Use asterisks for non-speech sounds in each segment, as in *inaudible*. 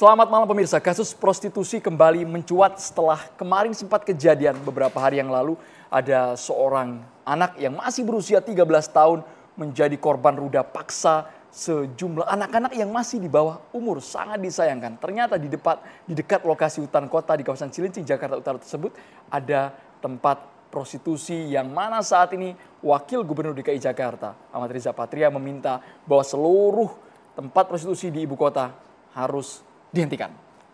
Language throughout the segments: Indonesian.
Selamat malam pemirsa. Kasus prostitusi kembali mencuat setelah kemarin sempat kejadian beberapa hari yang lalu ada seorang anak yang masih berusia 13 tahun menjadi korban ruda paksa sejumlah anak-anak yang masih di bawah umur sangat disayangkan. Ternyata di dekat di dekat lokasi hutan kota di kawasan Cilincing Jakarta Utara tersebut ada tempat prostitusi yang mana saat ini Wakil Gubernur DKI Jakarta Ahmad Riza Patria meminta bahwa seluruh tempat prostitusi di ibu kota harus dihentikan.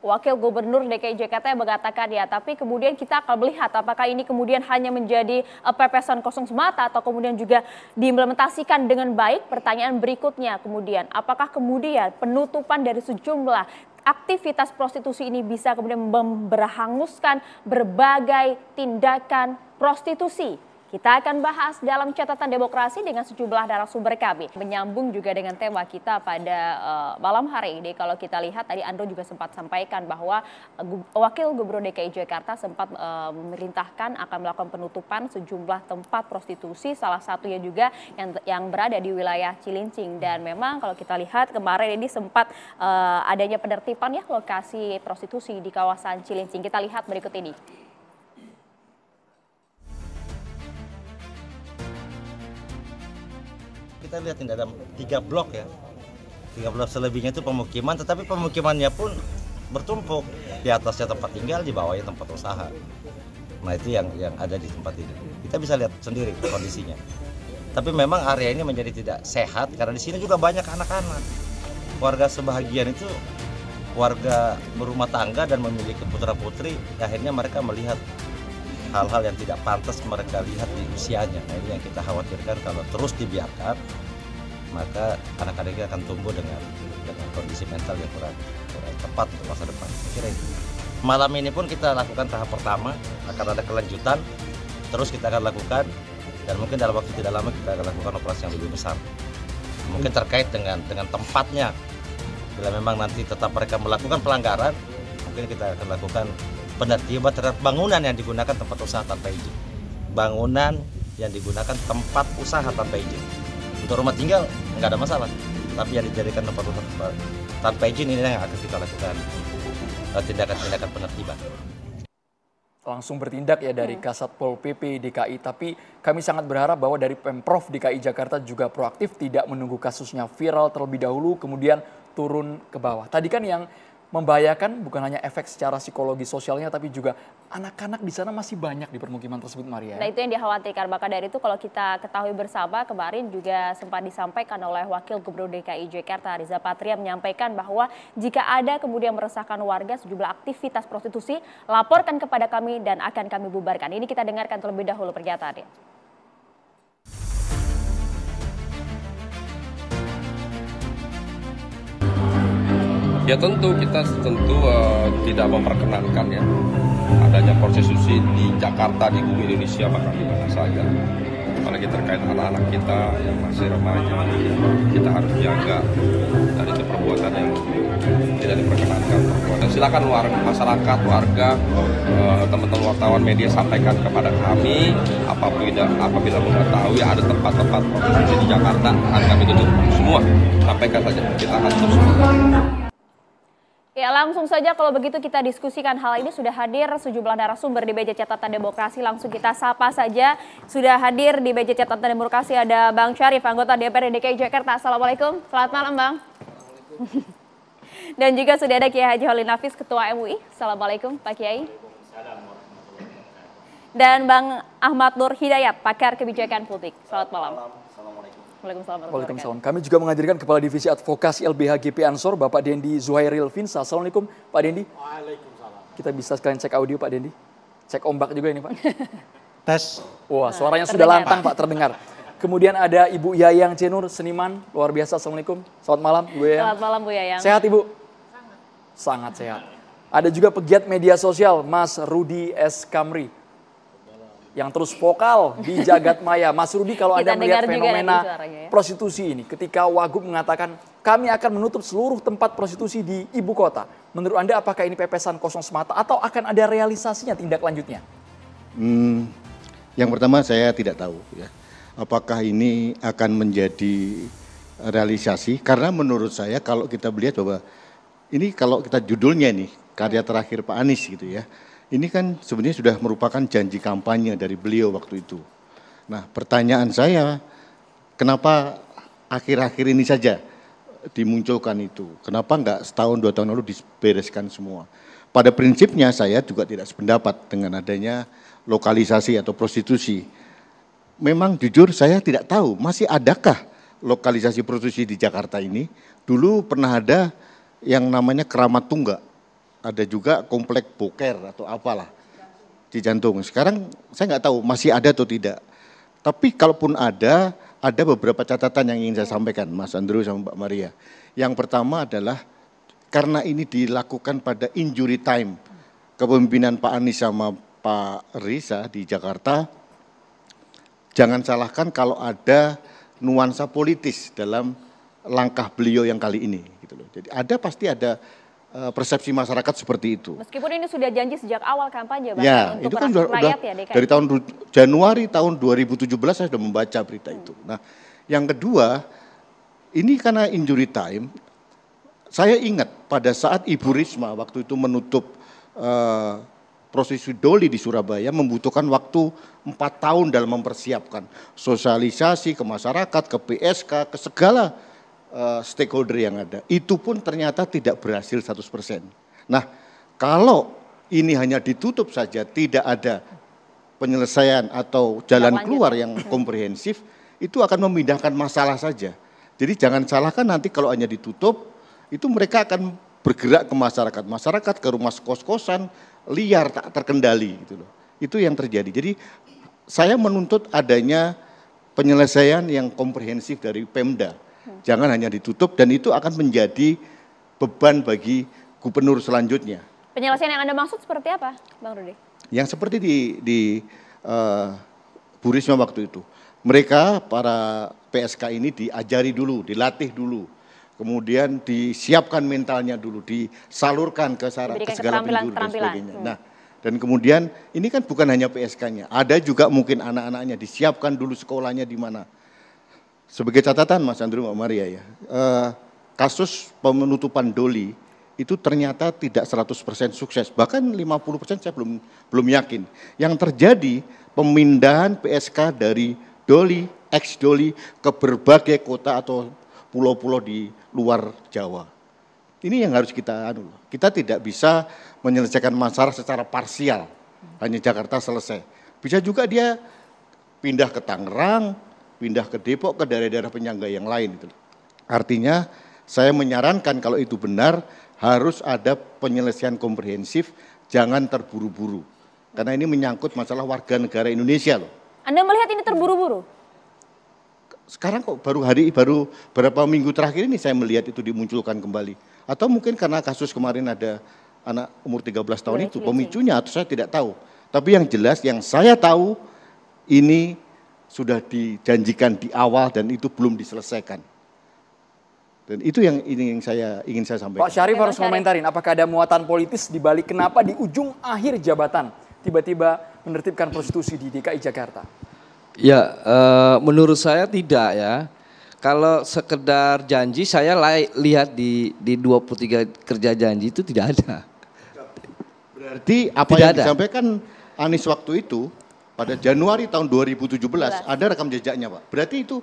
Wakil Gubernur DKI Jakarta yang mengatakan ya, tapi kemudian kita akan melihat apakah ini kemudian hanya menjadi eh, pepesan kosong semata atau kemudian juga diimplementasikan dengan baik. Pertanyaan berikutnya kemudian, apakah kemudian penutupan dari sejumlah aktivitas prostitusi ini bisa kemudian memberhanguskan berbagai tindakan prostitusi kita akan bahas dalam catatan demokrasi dengan sejumlah narasumber kami. Menyambung juga dengan tema kita pada uh, malam hari ini. Kalau kita lihat tadi Andro juga sempat sampaikan bahwa uh, Wakil Gubernur DKI Jakarta sempat uh, memerintahkan akan melakukan penutupan sejumlah tempat prostitusi. Salah satunya juga yang, yang berada di wilayah Cilincing. Dan memang kalau kita lihat kemarin ini sempat uh, adanya penertiban ya lokasi prostitusi di kawasan Cilincing. Kita lihat berikut ini. kita lihat ini ada tiga blok ya tiga blok selebihnya itu pemukiman tetapi pemukimannya pun bertumpuk di atasnya tempat tinggal di bawahnya tempat usaha nah itu yang yang ada di tempat ini kita bisa lihat sendiri kondisinya tapi memang area ini menjadi tidak sehat karena di sini juga banyak anak-anak warga sebahagian itu warga berumah tangga dan memiliki putra putri akhirnya mereka melihat hal-hal yang tidak pantas mereka lihat di usianya. Nah, ini yang kita khawatirkan kalau terus dibiarkan, maka anak-anak ini akan tumbuh dengan dengan kondisi mental yang kurang, kurang tepat untuk masa depan. kira Malam ini pun kita lakukan tahap pertama, akan ada kelanjutan, terus kita akan lakukan, dan mungkin dalam waktu tidak lama kita akan lakukan operasi yang lebih besar. Mungkin terkait dengan dengan tempatnya, bila memang nanti tetap mereka melakukan pelanggaran, mungkin kita akan lakukan penertiban terhadap bangunan yang digunakan tempat usaha tanpa izin. Bangunan yang digunakan tempat usaha tanpa izin. Untuk rumah tinggal nggak ada masalah, tapi yang dijadikan tempat usaha tanpa, tanpa izin ini yang akan kita lakukan eh, tindakan-tindakan penertiban. Langsung bertindak ya dari iya. Kasat Pol PP DKI, tapi kami sangat berharap bahwa dari Pemprov DKI Jakarta juga proaktif tidak menunggu kasusnya viral terlebih dahulu kemudian turun ke bawah. Tadi kan yang membahayakan bukan hanya efek secara psikologi sosialnya tapi juga anak-anak di sana masih banyak di permukiman tersebut Maria. Nah itu yang dikhawatirkan. Maka dari itu kalau kita ketahui bersama kemarin juga sempat disampaikan oleh Wakil Gubernur DKI Jakarta Riza Patria menyampaikan bahwa jika ada kemudian meresahkan warga sejumlah aktivitas prostitusi laporkan kepada kami dan akan kami bubarkan. Ini kita dengarkan terlebih dahulu pernyataannya. Ya tentu kita tentu uh, tidak memperkenankan ya adanya proses susi di Jakarta di bumi Indonesia bahkan di mana saja. Apalagi terkait anak-anak kita yang masih remaja, kita harus jaga dari itu perbuatan yang tidak diperkenankan. Perbuatan. Silakan warga, masyarakat, warga, eh, teman-teman wartawan media sampaikan kepada kami apabila apabila mengetahui ada tempat-tempat konstitusi di Jakarta akan kami tutup semua. Sampaikan saja, kita akan tutup Ya langsung saja kalau begitu kita diskusikan hal ini sudah hadir sejumlah narasumber di meja catatan demokrasi langsung kita sapa saja sudah hadir di meja catatan demokrasi ada Bang Syarif anggota DPR DKI Jakarta Assalamualaikum selamat malam Bang dan juga sudah ada Kiai Haji Holin Nafis Ketua MUI Assalamualaikum Pak Kiai dan Bang Ahmad Nur Hidayat pakar kebijakan publik selamat malam. Waalaikumsalam. Waalaikumsalam. Kami juga menghadirkan Kepala Divisi Advokasi LBH GP Ansor, Bapak Dendi Zuhairil Finsa. Assalamualaikum Pak Dendi. Waalaikumsalam. Kita bisa sekalian cek audio Pak Dendi. Cek ombak juga ini Pak. *laughs* Tes. Wah, nah, suaranya nah, sudah lantang Pak, terdengar. Kemudian ada Ibu Yayang Cenur, seniman, luar biasa. Assalamualaikum. Selamat malam, Bu Yayang. Selamat malam, Bu Yayang. Sehat, Ibu? Sangat. Sangat sehat. Ada juga pegiat media sosial, Mas Rudi S. Kamri yang terus vokal di jagat maya. Mas Rudi kalau Anda melihat ya fenomena ya. prostitusi ini ketika Wagub mengatakan kami akan menutup seluruh tempat prostitusi di ibu kota. Menurut Anda apakah ini pepesan kosong semata atau akan ada realisasinya tindak lanjutnya? Hmm, yang pertama saya tidak tahu ya. Apakah ini akan menjadi realisasi karena menurut saya kalau kita melihat bahwa ini kalau kita judulnya nih karya terakhir Pak Anies gitu ya ini kan sebenarnya sudah merupakan janji kampanye dari beliau waktu itu. Nah, pertanyaan saya, kenapa akhir-akhir ini saja dimunculkan itu? Kenapa enggak setahun dua tahun lalu dibereskan semua? Pada prinsipnya saya juga tidak sependapat dengan adanya lokalisasi atau prostitusi. Memang jujur saya tidak tahu masih adakah lokalisasi prostitusi di Jakarta ini. Dulu pernah ada yang namanya keramat tunggak ada juga kompleks boker atau apalah di jantung. Sekarang saya nggak tahu masih ada atau tidak. Tapi kalaupun ada, ada beberapa catatan yang ingin saya iya. sampaikan, Mas Andrew sama Mbak Maria. Yang pertama adalah karena ini dilakukan pada injury time kepemimpinan Pak Anies sama Pak Risa di Jakarta, jangan salahkan kalau ada nuansa politis dalam langkah beliau yang kali ini. Gitu Jadi ada pasti ada Eh, persepsi masyarakat seperti itu. Meskipun ini sudah janji sejak awal kampanye, Bang, ya, untuk itu kan sudah, rakyat ya, ya Dari tahun Januari tahun 2017 saya sudah membaca berita hmm. itu. Nah, yang kedua, ini karena injury time, saya ingat pada saat Ibu Risma waktu itu menutup uh, prosesi doli di Surabaya membutuhkan waktu empat tahun dalam mempersiapkan sosialisasi ke masyarakat, ke PSK, ke segala Eh, stakeholder yang ada. Itu pun ternyata tidak berhasil 100%. Nah, kalau ini hanya ditutup saja, tidak ada penyelesaian atau jalan keluar yang *laughs* komprehensif, itu akan memindahkan masalah saja. Jadi jangan salahkan nanti kalau hanya ditutup, itu mereka akan bergerak ke masyarakat, masyarakat ke rumah kos-kosan liar tak terkendali gitu loh. Itu yang terjadi. Jadi saya menuntut adanya penyelesaian yang komprehensif dari Pemda. Jangan hanya ditutup dan itu akan menjadi beban bagi gubernur selanjutnya. Penyelesaian yang Anda maksud seperti apa, Bang Rudi? Yang seperti di, di uh, Bu waktu itu. Mereka para PSK ini diajari dulu, dilatih dulu. Kemudian disiapkan mentalnya dulu, disalurkan ke, sara, ke segala penjuru dan sebagainya. Hmm. Nah, dan kemudian ini kan bukan hanya PSK-nya, ada juga mungkin anak-anaknya disiapkan dulu sekolahnya di mana. Sebagai catatan Mas Andrew Mbak Maria ya, eh, kasus penutupan doli itu ternyata tidak 100% sukses, bahkan 50% saya belum belum yakin. Yang terjadi pemindahan PSK dari doli, ex doli ke berbagai kota atau pulau-pulau di luar Jawa. Ini yang harus kita anu. Kita tidak bisa menyelesaikan masalah secara parsial. Hanya Jakarta selesai. Bisa juga dia pindah ke Tangerang, pindah ke Depok ke daerah-daerah penyangga yang lain. itu. Artinya saya menyarankan kalau itu benar harus ada penyelesaian komprehensif, jangan terburu-buru. Karena ini menyangkut masalah warga negara Indonesia loh. Anda melihat ini terburu-buru? Sekarang kok baru hari baru berapa minggu terakhir ini saya melihat itu dimunculkan kembali. Atau mungkin karena kasus kemarin ada anak umur 13 tahun itu pemicunya atau saya tidak tahu. Tapi yang jelas yang saya tahu ini sudah dijanjikan di awal dan itu belum diselesaikan. Dan itu yang ingin saya ingin saya sampaikan. Pak Syarif harus komentarin apakah ada muatan politis di balik kenapa di ujung akhir jabatan tiba-tiba menertibkan prostitusi di DKI Jakarta? Ya, eh, menurut saya tidak ya. Kalau sekedar janji saya lihat di di 23 kerja janji itu tidak ada. Berarti apa tidak yang ada. disampaikan Anies waktu itu pada Januari tahun 2017 Belas. ada rekam jejaknya Pak. Berarti itu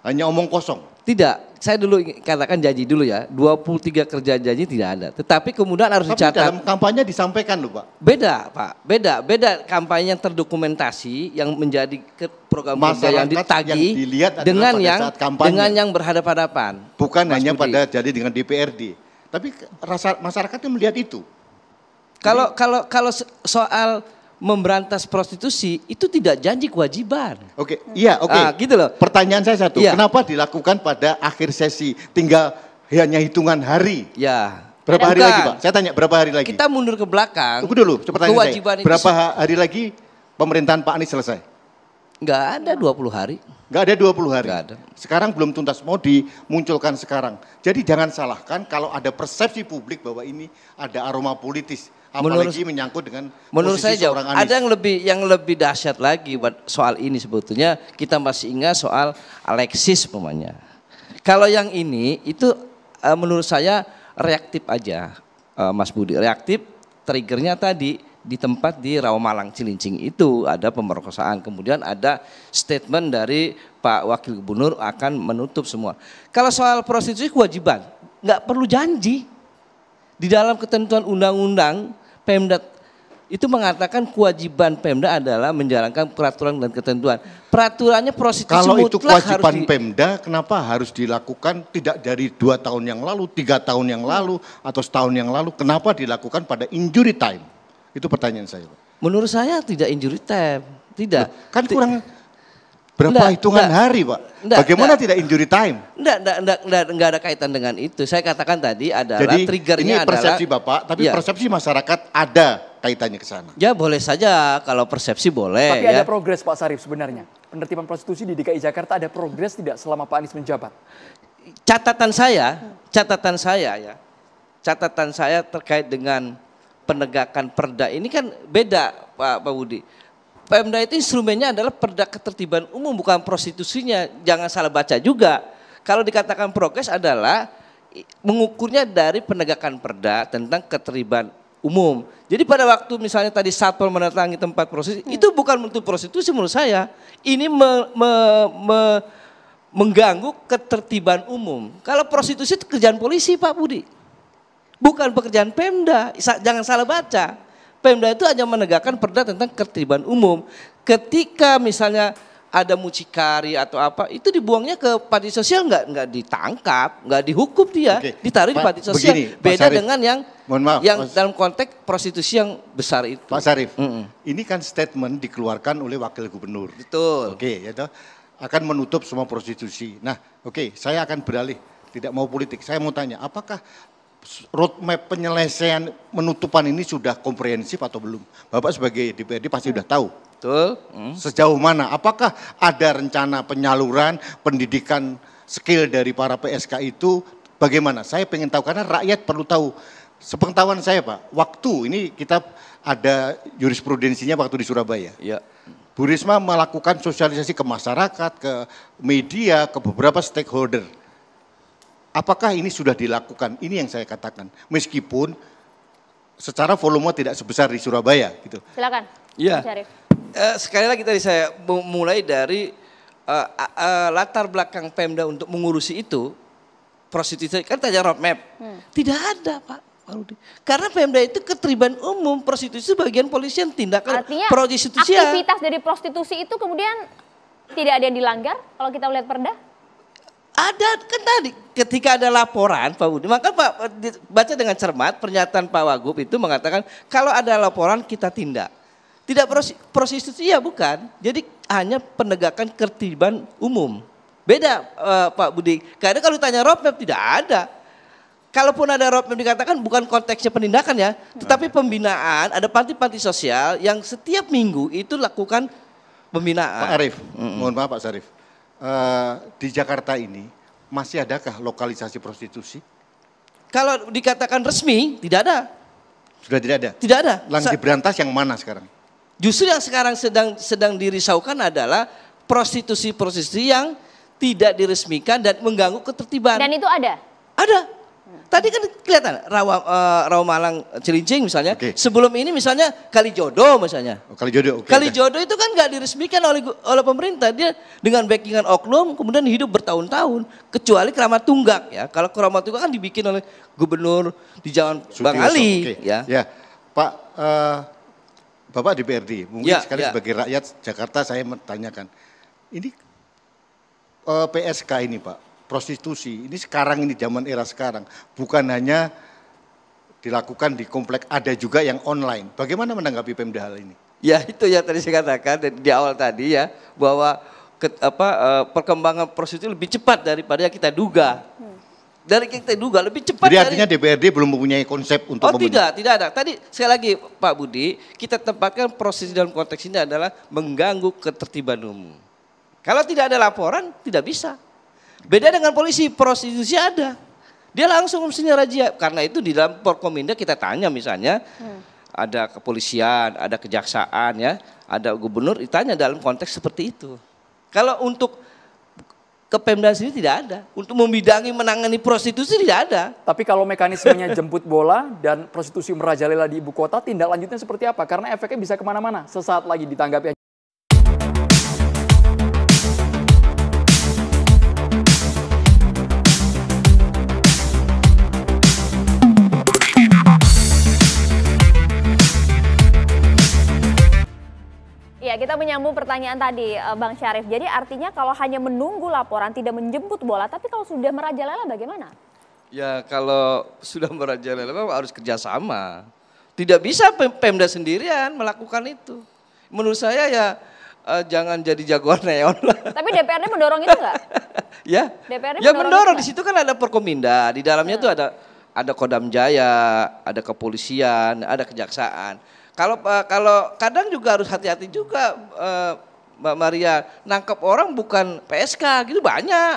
hanya omong kosong. Tidak, saya dulu katakan janji dulu ya, 23 kerja janji tidak ada. Tetapi kemudian harus Tapi dicatat. dalam kampanye disampaikan loh Pak. Beda Pak, beda. Beda kampanye yang terdokumentasi yang menjadi program kerja yang ditagi yang dilihat dengan yang dengan yang berhadapan-hadapan. Bukan Mas hanya Budi. pada jadi dengan DPRD. Tapi rasa masyarakatnya melihat itu. Kalau kalau kalau soal memberantas prostitusi itu tidak janji kewajiban. Oke, iya oke. Okay. Nah, gitu loh. Pertanyaan saya satu, ya. kenapa dilakukan pada akhir sesi tinggal hanya hitungan hari? Ya. Berapa Bukan. Eh, hari lagi Pak? Saya tanya berapa hari lagi? Kita mundur ke belakang. Tunggu dulu, cepat tanya kewajiban saya. Berapa itu... hari lagi pemerintahan Pak Anies selesai? Enggak ada 20 hari. Enggak ada 20 hari. Enggak ada. Sekarang belum tuntas mau dimunculkan sekarang. Jadi jangan salahkan kalau ada persepsi publik bahwa ini ada aroma politis apalagi menurut, menyangkut dengan menurut saya jauh. Anies. Ada yang lebih yang lebih dahsyat lagi buat soal ini sebetulnya kita masih ingat soal Alexis pemanya. Kalau yang ini itu uh, menurut saya reaktif aja uh, Mas Budi. Reaktif triggernya tadi di tempat di Rawamalang Cilincing itu ada pemerkosaan. Kemudian ada statement dari Pak Wakil Gubernur akan menutup semua. Kalau soal prostitusi kewajiban, nggak perlu janji. Di dalam ketentuan undang-undang Pemda itu mengatakan kewajiban Pemda adalah menjalankan peraturan dan ketentuan. Peraturannya prostitusi Kalau itu kewajiban di... Pemda, kenapa harus dilakukan tidak dari dua tahun yang lalu, tiga tahun yang lalu, atau setahun yang lalu? Kenapa dilakukan pada injury time? Itu pertanyaan saya. Menurut saya tidak injury time, tidak. Kan kurang Berapa nggak, hitungan nggak, hari, Pak? Nggak, Bagaimana nggak, tidak injury time? Enggak, enggak, enggak, enggak, enggak ada kaitan dengan itu. Saya katakan tadi adalah Jadi, triggernya ini persepsi adalah, Bapak, tapi ya. persepsi masyarakat ada kaitannya ke sana. Ya boleh saja kalau persepsi boleh. Tapi ya. ada progres Pak Sarif sebenarnya. Penertiban prostitusi di DKI Jakarta ada progres tidak selama Pak Anies menjabat? Catatan saya, catatan saya ya. Catatan saya terkait dengan penegakan perda ini kan beda Pak Pak Budi Pemda itu instrumennya adalah perda ketertiban umum bukan prostitusinya. Jangan salah baca juga. Kalau dikatakan prokes adalah mengukurnya dari penegakan perda tentang ketertiban umum. Jadi pada waktu misalnya tadi satpol mendatangi tempat prostitusi, hmm. itu bukan untuk prostitusi menurut saya. Ini me, me, me, mengganggu ketertiban umum. Kalau prostitusi itu kerjaan polisi Pak Budi. Bukan pekerjaan Pemda. Jangan salah baca. Pemda itu hanya menegakkan perda tentang ketertiban umum. Ketika misalnya ada mucikari atau apa itu dibuangnya ke panti sosial nggak nggak ditangkap nggak dihukum dia Oke. ditaruh di panti sosial begini, beda Sarif, dengan yang mohon maaf, yang Mas, dalam konteks prostitusi yang besar itu Pak Sarif mm -mm. ini kan statement dikeluarkan oleh wakil gubernur betul oke ya toh akan menutup semua prostitusi nah oke saya akan beralih tidak mau politik saya mau tanya apakah roadmap penyelesaian menutupan ini sudah komprehensif atau belum? Bapak sebagai DPRD pasti sudah tahu. Betul. Hmm. Sejauh mana? Apakah ada rencana penyaluran pendidikan skill dari para PSK itu? Bagaimana? Saya ingin tahu karena rakyat perlu tahu. Sepengetahuan saya Pak, waktu ini kita ada jurisprudensinya waktu di Surabaya. Ya. Bu Risma melakukan sosialisasi ke masyarakat, ke media, ke beberapa stakeholder Apakah ini sudah dilakukan? Ini yang saya katakan. Meskipun secara volume tidak sebesar di Surabaya gitu. Silakan. Iya. Uh, sekali lagi tadi saya mulai dari uh, uh, latar belakang Pemda untuk mengurusi itu prostitusi kan tanya roadmap. Hmm. Tidak ada, Pak. Karena Pemda itu keterlibatan umum, prostitusi bagian yang tindakan Artinya, prostitusi. Aktivitas dari prostitusi itu kemudian tidak ada yang dilanggar kalau kita melihat perda? Ada kan tadi ketika ada laporan Pak Budi, maka Pak baca dengan cermat pernyataan Pak Wagub itu mengatakan kalau ada laporan kita tindak. Tidak proses, itu ya bukan. Jadi hanya penegakan ketertiban umum. Beda uh, Pak Budi. Karena kalau ditanya roadmap tidak ada. Kalaupun ada roadmap dikatakan bukan konteksnya penindakan ya, tetapi pembinaan ada panti-panti sosial yang setiap minggu itu lakukan pembinaan. Pak Arif, mm -hmm. mohon maaf Pak Sarif Eh, di Jakarta ini masih adakah lokalisasi prostitusi? Kalau dikatakan resmi, tidak ada. Sudah tidak ada. Tidak ada. Lang diberantas yang mana sekarang? Justru yang sekarang sedang sedang dirisaukan adalah prostitusi-prostitusi yang tidak diresmikan dan mengganggu ketertiban. Dan itu ada? Ada. Tadi kan kelihatan rawa uh, rawa Malang eh, Cilincing misalnya. Okay. Sebelum ini misalnya Kali Jodoh misalnya. Oh, Kali Jodoh. Okay, Kali jodo itu kan nggak diresmikan oleh oleh pemerintah. Dia dengan backingan oknum kemudian hidup bertahun-tahun kecuali keramat tunggak ya. Kalau keramat tunggak kan dibikin oleh gubernur di zaman Bang Ali okay. ya. Ya. Pak uh, Bapak DPRD, mungkin ya, sekali ya. sebagai rakyat Jakarta saya menanyakan. Ini uh, PSK ini, Pak prostitusi. Ini sekarang ini zaman era sekarang, bukan hanya dilakukan di komplek, ada juga yang online. Bagaimana menanggapi Pemda hal ini? Ya itu ya tadi saya katakan di awal tadi ya bahwa ke, apa eh, perkembangan prostitusi lebih cepat daripada yang kita duga. Hmm. Dari kita duga lebih cepat. Jadi artinya dari, DPRD belum mempunyai konsep untuk Oh membunuh. tidak, tidak ada. Tadi saya lagi Pak Budi, kita tempatkan prostitusi dalam konteks ini adalah mengganggu ketertiban umum. Kalau tidak ada laporan, tidak bisa. Beda dengan polisi, prostitusi ada. Dia langsung mestinya rajia. Karena itu di dalam Porkominda kita tanya misalnya, hmm. ada kepolisian, ada kejaksaan ya, ada gubernur, ditanya dalam konteks seperti itu. Kalau untuk ke Pemda sendiri tidak ada. Untuk membidangi menangani prostitusi tidak ada. Tapi kalau mekanismenya *laughs* jemput bola dan prostitusi merajalela di ibu kota, tindak lanjutnya seperti apa? Karena efeknya bisa kemana-mana. Sesaat lagi ditanggapi. kita menyambung pertanyaan tadi eh, Bang Syarif. Jadi artinya kalau hanya menunggu laporan tidak menjemput bola, tapi kalau sudah merajalela bagaimana? Ya kalau *laughs* sudah merajalela harus kerjasama. Tidak bisa Pemda sendirian melakukan itu. Menurut saya ya uh, jangan jadi jagoan *laughs* neon lah. Tapi DPRD mendorong itu enggak? *laughs* ya. DPRD ya mendorong, di situ kan ada Perkominda, di dalamnya hmm. ada ada Kodam Jaya, ada kepolisian, ada kejaksaan kalau eh, kalau kadang juga harus hati-hati juga eh, Mbak Maria nangkep orang bukan PSK gitu banyak.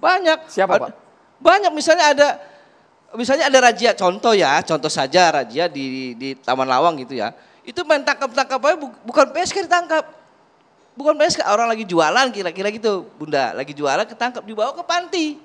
Banyak. Siapa, Pak? Banyak misalnya ada misalnya ada razia contoh ya, contoh saja razia di di Taman Lawang gitu ya. Itu main tangkap-tangkap aja bukan PSK ditangkap. Bukan PSK, orang lagi jualan kira-kira gitu, Bunda. Lagi jualan ketangkap dibawa ke panti.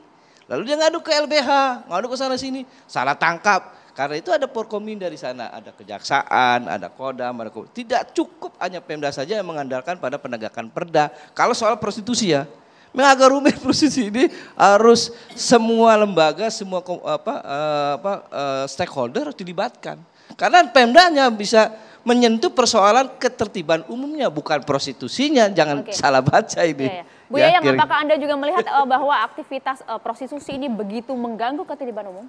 Lalu dia ngadu ke LBH, ngadu ke sana sini, salah tangkap karena itu ada porkominda di sana, ada kejaksaan, ada kodam, ada kodam. Tidak cukup hanya Pemda saja yang mengandalkan pada penegakan perda. Kalau soal prostitusi ya, memang agak rumit *laughs* prostitusi ini harus semua lembaga, semua apa, eh, apa eh, stakeholder dilibatkan. Karena Pemda hanya bisa menyentuh persoalan ketertiban umumnya bukan prostitusinya jangan Oke. salah baca ini. Ya, ya. Bu Yayang, ya, apakah Anda juga melihat eh, bahwa aktivitas prostitusi ini begitu mengganggu ketertiban umum?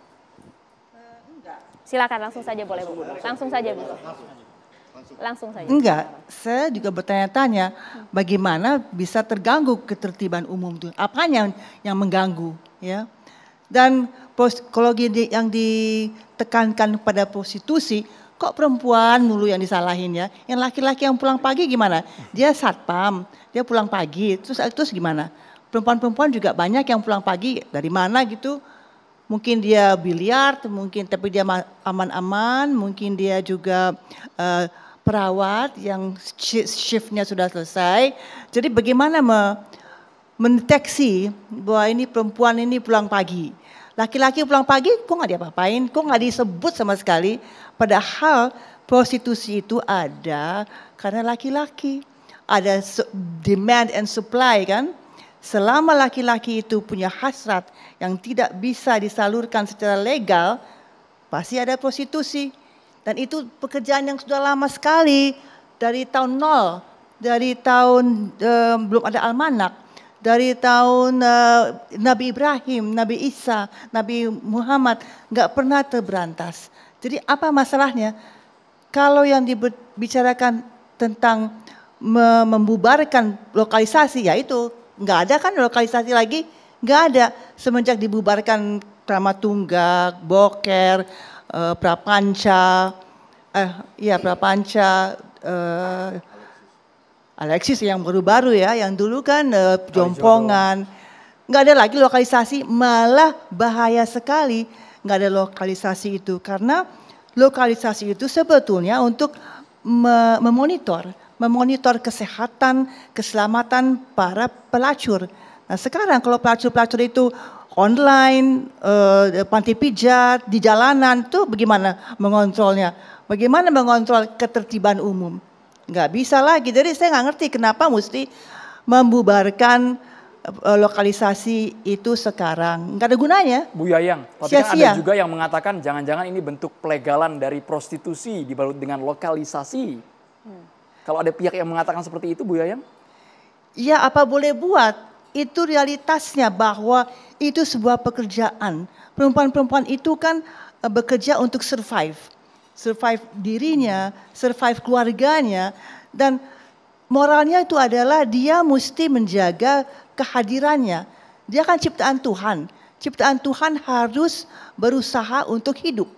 Silakan langsung saja boleh Bu. Langsung saja Bu. Langsung saja. Enggak, saya juga bertanya-tanya bagaimana bisa terganggu ketertiban umum itu. apa yang yang mengganggu ya? Dan psikologi yang ditekankan pada prostitusi, kok perempuan mulu yang disalahin ya? Yang laki-laki yang pulang pagi gimana? Dia satpam, dia pulang pagi, terus terus gimana? Perempuan-perempuan juga banyak yang pulang pagi dari mana gitu mungkin dia biliar, mungkin tapi dia aman-aman, mungkin dia juga uh, perawat yang shiftnya sudah selesai. Jadi bagaimana me mendeteksi bahwa ini perempuan ini pulang pagi. Laki-laki pulang pagi kok nggak diapa-apain, kok nggak disebut sama sekali. Padahal prostitusi itu ada karena laki-laki. Ada demand and supply kan. Selama laki-laki itu punya hasrat yang tidak bisa disalurkan secara legal, pasti ada prostitusi. Dan itu pekerjaan yang sudah lama sekali dari tahun nol, dari tahun eh, belum ada almanak, dari tahun eh, Nabi Ibrahim, Nabi Isa, Nabi Muhammad nggak pernah terberantas. Jadi apa masalahnya? Kalau yang dibicarakan tentang membubarkan lokalisasi, ya itu nggak ada kan lokalisasi lagi Nggak ada. Semenjak dibubarkan Prama Tunggak, Boker, uh, Prapanca, eh, ya Prapanca, uh, Alexis yang baru-baru ya, yang dulu kan uh, jompongan. Nggak ada lagi lokalisasi, malah bahaya sekali nggak ada lokalisasi itu. Karena lokalisasi itu sebetulnya untuk memonitor, memonitor kesehatan, keselamatan para pelacur. Nah sekarang kalau pelacur-pelacur itu online, eh, panti pijat, di jalanan itu bagaimana mengontrolnya? Bagaimana mengontrol ketertiban umum? Nggak bisa lagi. Jadi saya nggak ngerti kenapa mesti membubarkan eh, lokalisasi itu sekarang. Nggak ada gunanya. Bu Yayang, tapi kan ada juga yang mengatakan jangan-jangan ini bentuk pelegalan dari prostitusi dibalut dengan lokalisasi. Hmm. Kalau ada pihak yang mengatakan seperti itu, Bu Yayang? Ya apa boleh buat itu realitasnya bahwa itu sebuah pekerjaan. Perempuan-perempuan itu kan eh, bekerja untuk survive. Survive dirinya, survive keluarganya, dan moralnya itu adalah dia mesti menjaga kehadirannya. Dia kan ciptaan Tuhan. Ciptaan Tuhan harus berusaha untuk hidup.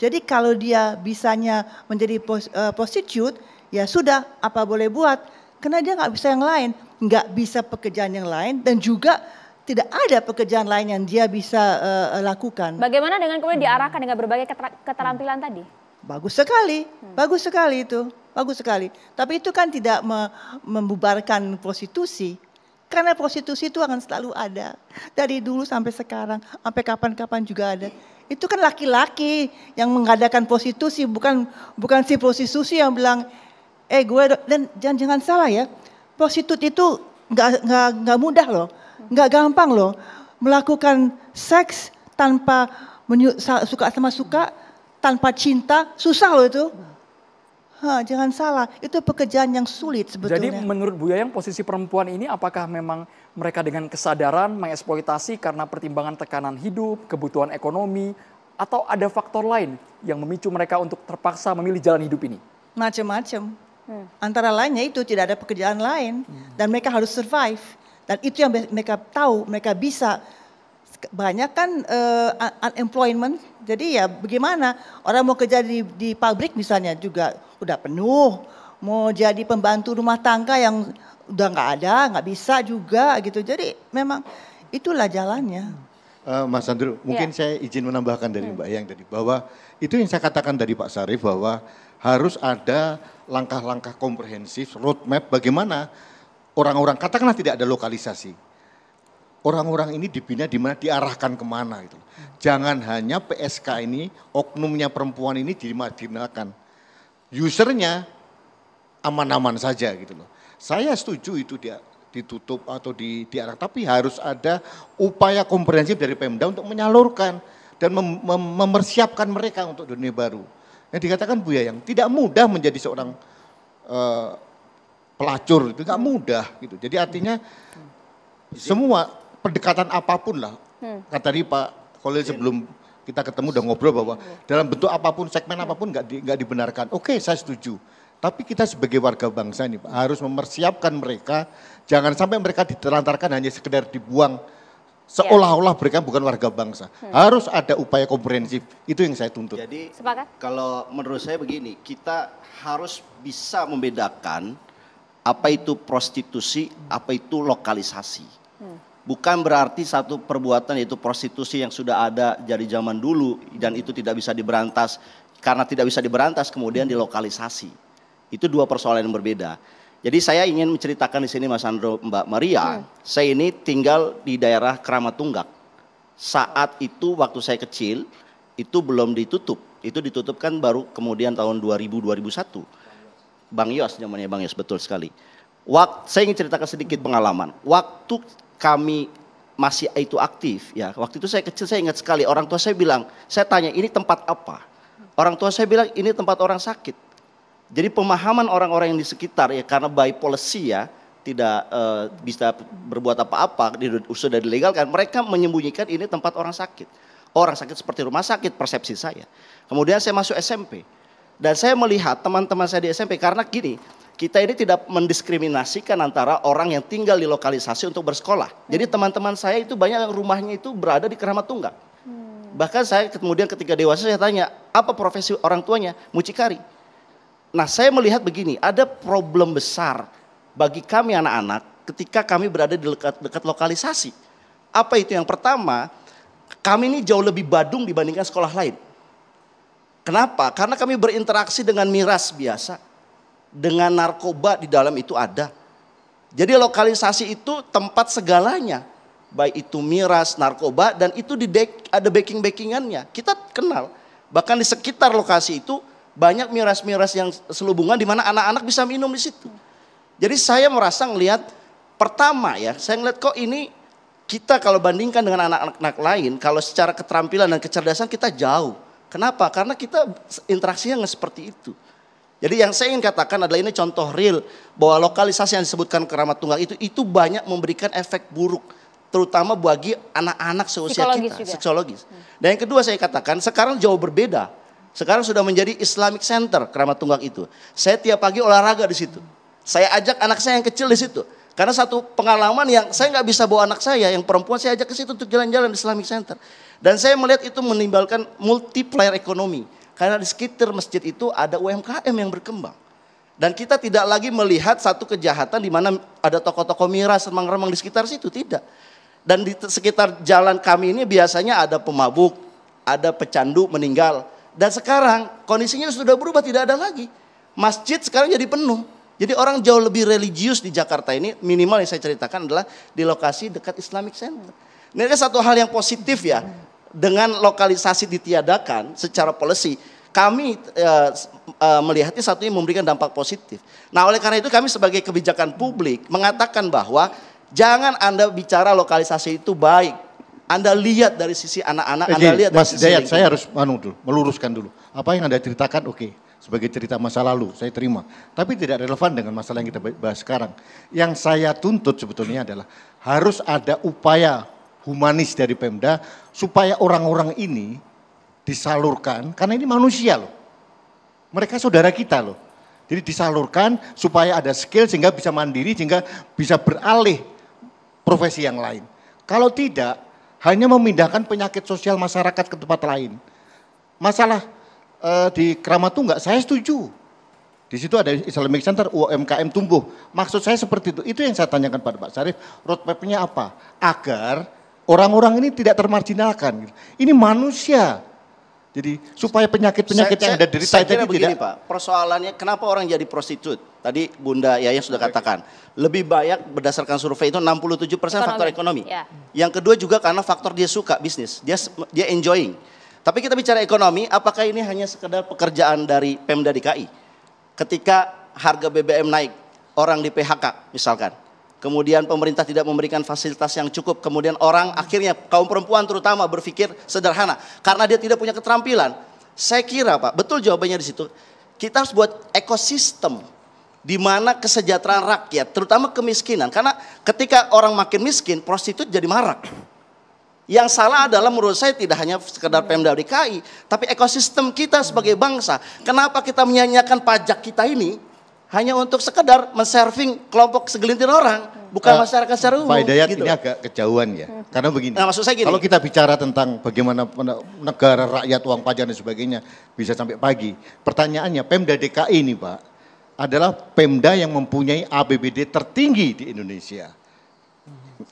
Jadi kalau dia bisanya menjadi eh, prostitute ya sudah apa boleh buat. Karena dia nggak bisa yang lain nggak bisa pekerjaan yang lain dan juga tidak ada pekerjaan lain yang dia bisa uh, lakukan. Bagaimana dengan kemudian diarahkan dengan berbagai keterampilan hmm. tadi? Bagus sekali, hmm. bagus sekali itu, bagus sekali. Tapi itu kan tidak me membubarkan prostitusi. Karena prostitusi itu akan selalu ada. Dari dulu sampai sekarang, sampai kapan-kapan juga ada. Itu kan laki-laki yang mengadakan prostitusi, bukan bukan si prostitusi yang bilang, eh gue, dan jangan, jangan salah ya, prostitut itu nggak nggak nggak mudah loh, nggak gampang loh melakukan seks tanpa suka sama suka, tanpa cinta, susah loh itu. Ha, jangan salah, itu pekerjaan yang sulit sebetulnya. Jadi menurut Buya yang posisi perempuan ini apakah memang mereka dengan kesadaran mengeksploitasi karena pertimbangan tekanan hidup, kebutuhan ekonomi, atau ada faktor lain yang memicu mereka untuk terpaksa memilih jalan hidup ini? Macam-macam. Hmm. Antara lainnya itu tidak ada pekerjaan lain hmm. dan mereka harus survive dan itu yang mereka tahu mereka bisa banyak kan uh, eh, unemployment jadi ya bagaimana orang mau kerja di, di pabrik misalnya juga udah penuh mau jadi pembantu rumah tangga yang udah nggak ada nggak bisa juga gitu jadi memang itulah jalannya. Hmm. Eh, Mas Andrew, mungkin ya. saya izin menambahkan dari Mbak Yang tadi bahwa itu yang saya katakan dari Pak Sarif bahwa harus ada langkah-langkah komprehensif, roadmap bagaimana orang-orang katakanlah tidak ada lokalisasi. Orang-orang ini dibina di mana diarahkan kemana gitu. Jangan hanya PSK ini oknumnya perempuan ini dimarginalkan. Usernya aman-aman saja gitu loh. Saya setuju itu dia ditutup atau di diarah tapi harus ada upaya komprehensif dari Pemda untuk menyalurkan dan mem, mem, mempersiapkan mereka untuk dunia baru. Yang dikatakan Buya yang tidak mudah menjadi seorang uh, pelacur itu nggak mudah gitu. Jadi artinya hmm. semua pendekatan apapun lah. Hmm. Kata tadi Pak Kole iya. sebelum kita ketemu udah ngobrol bahwa iya. dalam bentuk apapun segmen apapun nggak di, gak dibenarkan. Oke, saya setuju. Tapi kita sebagai warga bangsa ini harus mempersiapkan mereka jangan sampai mereka ditelantarkan hanya sekedar dibuang Iya. seolah-olah mereka bukan warga bangsa. Hmm. Harus ada upaya komprehensif. Itu yang saya tuntut. Jadi Sepakat? kalau menurut saya begini, kita harus bisa membedakan apa itu prostitusi, apa itu lokalisasi. Hmm. Bukan berarti satu perbuatan yaitu prostitusi yang sudah ada dari zaman dulu dan itu tidak bisa diberantas karena tidak bisa diberantas kemudian dilokalisasi. Itu dua persoalan yang berbeda. Jadi saya ingin menceritakan di sini Mas Andro Mbak Maria, hmm. saya ini tinggal di daerah Keramat Tunggak. Saat itu waktu saya kecil itu belum ditutup. Itu ditutup kan baru kemudian tahun 2000 2001. Bang Yos namanya Bang Yos betul sekali. Waktu saya ingin ceritakan sedikit pengalaman. Waktu kami masih itu aktif ya. Waktu itu saya kecil saya ingat sekali orang tua saya bilang, saya tanya ini tempat apa? Orang tua saya bilang ini tempat orang sakit. Jadi pemahaman orang-orang yang di sekitar ya karena by policy ya tidak uh, bisa berbuat apa-apa sudah dilegalkan, mereka menyembunyikan ini tempat orang sakit. Orang sakit seperti rumah sakit persepsi saya. Kemudian saya masuk SMP dan saya melihat teman-teman saya di SMP karena gini, kita ini tidak mendiskriminasikan antara orang yang tinggal di lokalisasi untuk bersekolah. Jadi teman-teman saya itu banyak yang rumahnya itu berada di keramat tunggal. Hmm. Bahkan saya kemudian ketika dewasa saya tanya, apa profesi orang tuanya? Mucikari. Nah saya melihat begini, ada problem besar bagi kami anak-anak ketika kami berada di dekat, dekat lokalisasi. Apa itu? Yang pertama, kami ini jauh lebih badung dibandingkan sekolah lain. Kenapa? Karena kami berinteraksi dengan miras biasa. Dengan narkoba di dalam itu ada. Jadi lokalisasi itu tempat segalanya. Baik itu miras, narkoba, dan itu di dek, ada backing-backingannya. Kita kenal. Bahkan di sekitar lokasi itu banyak miras-miras yang selubungan di mana anak-anak bisa minum di situ. Jadi saya merasa ngelihat pertama ya, saya ngelihat kok ini kita kalau bandingkan dengan anak-anak lain, kalau secara keterampilan dan kecerdasan kita jauh. Kenapa? Karena kita interaksinya nggak seperti itu. Jadi yang saya ingin katakan adalah ini contoh real bahwa lokalisasi yang disebutkan keramat tunggal itu itu banyak memberikan efek buruk terutama bagi anak-anak seusia kita, juga. psikologis. Dan yang kedua saya katakan sekarang jauh berbeda sekarang sudah menjadi Islamic Center keramat tunggak itu. Saya tiap pagi olahraga di situ. Saya ajak anak saya yang kecil di situ. Karena satu pengalaman yang saya nggak bisa bawa anak saya, yang perempuan saya ajak ke situ untuk jalan-jalan di Islamic Center. Dan saya melihat itu menimbulkan multiplier ekonomi. Karena di sekitar masjid itu ada UMKM yang berkembang. Dan kita tidak lagi melihat satu kejahatan di mana ada toko-toko miras remang-remang di sekitar situ, tidak. Dan di sekitar jalan kami ini biasanya ada pemabuk, ada pecandu meninggal, dan sekarang kondisinya sudah berubah, tidak ada lagi. Masjid sekarang jadi penuh. Jadi orang jauh lebih religius di Jakarta ini, minimal yang saya ceritakan adalah di lokasi dekat Islamic Center. Ini adalah satu hal yang positif ya, dengan lokalisasi ditiadakan secara policy, kami e, e, melihatnya yang memberikan dampak positif. Nah oleh karena itu kami sebagai kebijakan publik mengatakan bahwa jangan Anda bicara lokalisasi itu baik, anda lihat dari sisi anak-anak, eh, Anda lihat dari Mas sisi Dayat, saya harus anu dulu, meluruskan dulu. Apa yang Anda ceritakan oke, okay. sebagai cerita masa lalu, saya terima. Tapi tidak relevan dengan masalah yang kita bahas sekarang. Yang saya tuntut sebetulnya adalah harus ada upaya humanis dari Pemda supaya orang-orang ini disalurkan karena ini manusia loh. Mereka saudara kita loh. Jadi disalurkan supaya ada skill sehingga bisa mandiri sehingga bisa beralih profesi yang lain. Kalau tidak, hanya memindahkan penyakit sosial masyarakat ke tempat lain. Masalah eh, di Keramat nggak saya setuju. Di situ ada Islamic Center, UMKM tumbuh. Maksud saya seperti itu. Itu yang saya tanyakan pada Pak Sarif, roadmap-nya apa? Agar orang-orang ini tidak termarginalkan. Ini manusia, jadi supaya penyakit-penyakit yang ada derita saya kira begini, tidak. Pak, persoalannya kenapa orang jadi prostitut? Tadi Bunda Yaya sudah katakan, lebih banyak berdasarkan survei itu 67% persen faktor ekonomi. Ya. Yang kedua juga karena faktor dia suka bisnis, dia dia enjoying. Tapi kita bicara ekonomi, apakah ini hanya sekedar pekerjaan dari Pemda DKI? Ketika harga BBM naik, orang di PHK misalkan kemudian pemerintah tidak memberikan fasilitas yang cukup, kemudian orang akhirnya kaum perempuan terutama berpikir sederhana karena dia tidak punya keterampilan. Saya kira Pak, betul jawabannya di situ. Kita harus buat ekosistem di mana kesejahteraan rakyat, terutama kemiskinan. Karena ketika orang makin miskin, prostitut jadi marak. Yang salah adalah menurut saya tidak hanya sekedar Pemda DKI, tapi ekosistem kita sebagai bangsa. Kenapa kita menyanyiakan pajak kita ini? hanya untuk sekedar menserving kelompok segelintir orang, bukan uh, masyarakat secara umum. Pak Hidayat gitu. ini agak kejauhan ya, hmm. karena begini. Nah, maksud saya gini. Kalau kita bicara tentang bagaimana negara, rakyat, uang pajak dan sebagainya bisa sampai pagi. Pertanyaannya, Pemda DKI ini Pak, adalah Pemda yang mempunyai APBD tertinggi di Indonesia.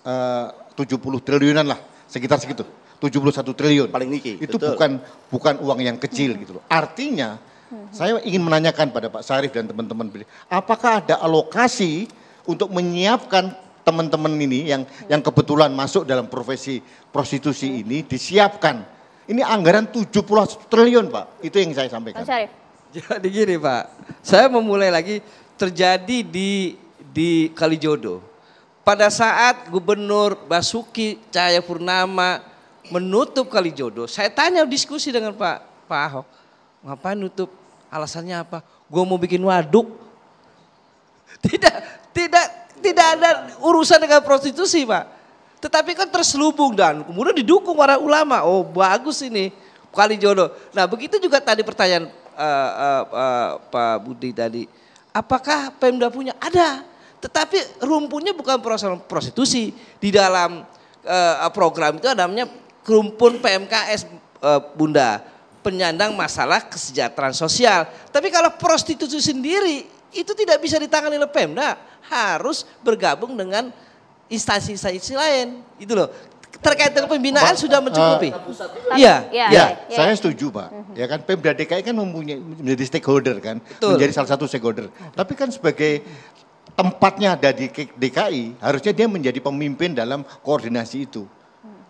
Eh, uh, 70 triliunan lah, sekitar segitu. 71 triliun. Paling niki. Itu betul. bukan bukan uang yang kecil gitu loh. Artinya Mm-hmm. Saya ingin menanyakan pada Pak Sarif dan teman-teman, apakah ada alokasi untuk menyiapkan teman-teman ini yang yang kebetulan masuk dalam profesi prostitusi mm-hmm. ini disiapkan. Ini anggaran 70 triliun, Pak. Itu yang saya sampaikan. Pak Sarif. Jadi gini, Pak. Saya memulai lagi terjadi di di Kalijodo. Pada saat Gubernur Basuki Cahaya Purnama menutup Kalijodo, saya tanya diskusi dengan Pak Pak Ahok, ngapain nutup? Alasannya apa? Gue mau bikin waduk. *laughs* Tidak, tidak, tidak ada urusan dengan prostitusi, Pak. Tetapi kan terselubung dan kemudian didukung para ulama. Oh, bagus ini. Kali jodoh. Nah, begitu juga tadi pertanyaan uh, uh, uh, Pak Budi tadi. Apakah Pemda punya? Ada. Tetapi rumpunnya bukan prostitusi. Di dalam uh, program itu namanya kerumpun PMKS uh, Bunda penyandang masalah kesejahteraan sosial. Tapi kalau prostitusi sendiri itu tidak bisa ditangani oleh Pemda, harus bergabung dengan instansi-instansi lain. Itu loh. Terkait dengan pembinaan sudah eh, mencukupi. Iya, uh, iya. Ya, ya. Saya setuju, Pak. Mhm. Ya kan Pemda DKI kan mempunyai menjadi stakeholder kan, Betul. menjadi salah satu stakeholder. Tapi kan sebagai tempatnya ada di DKI, harusnya dia menjadi pemimpin dalam koordinasi itu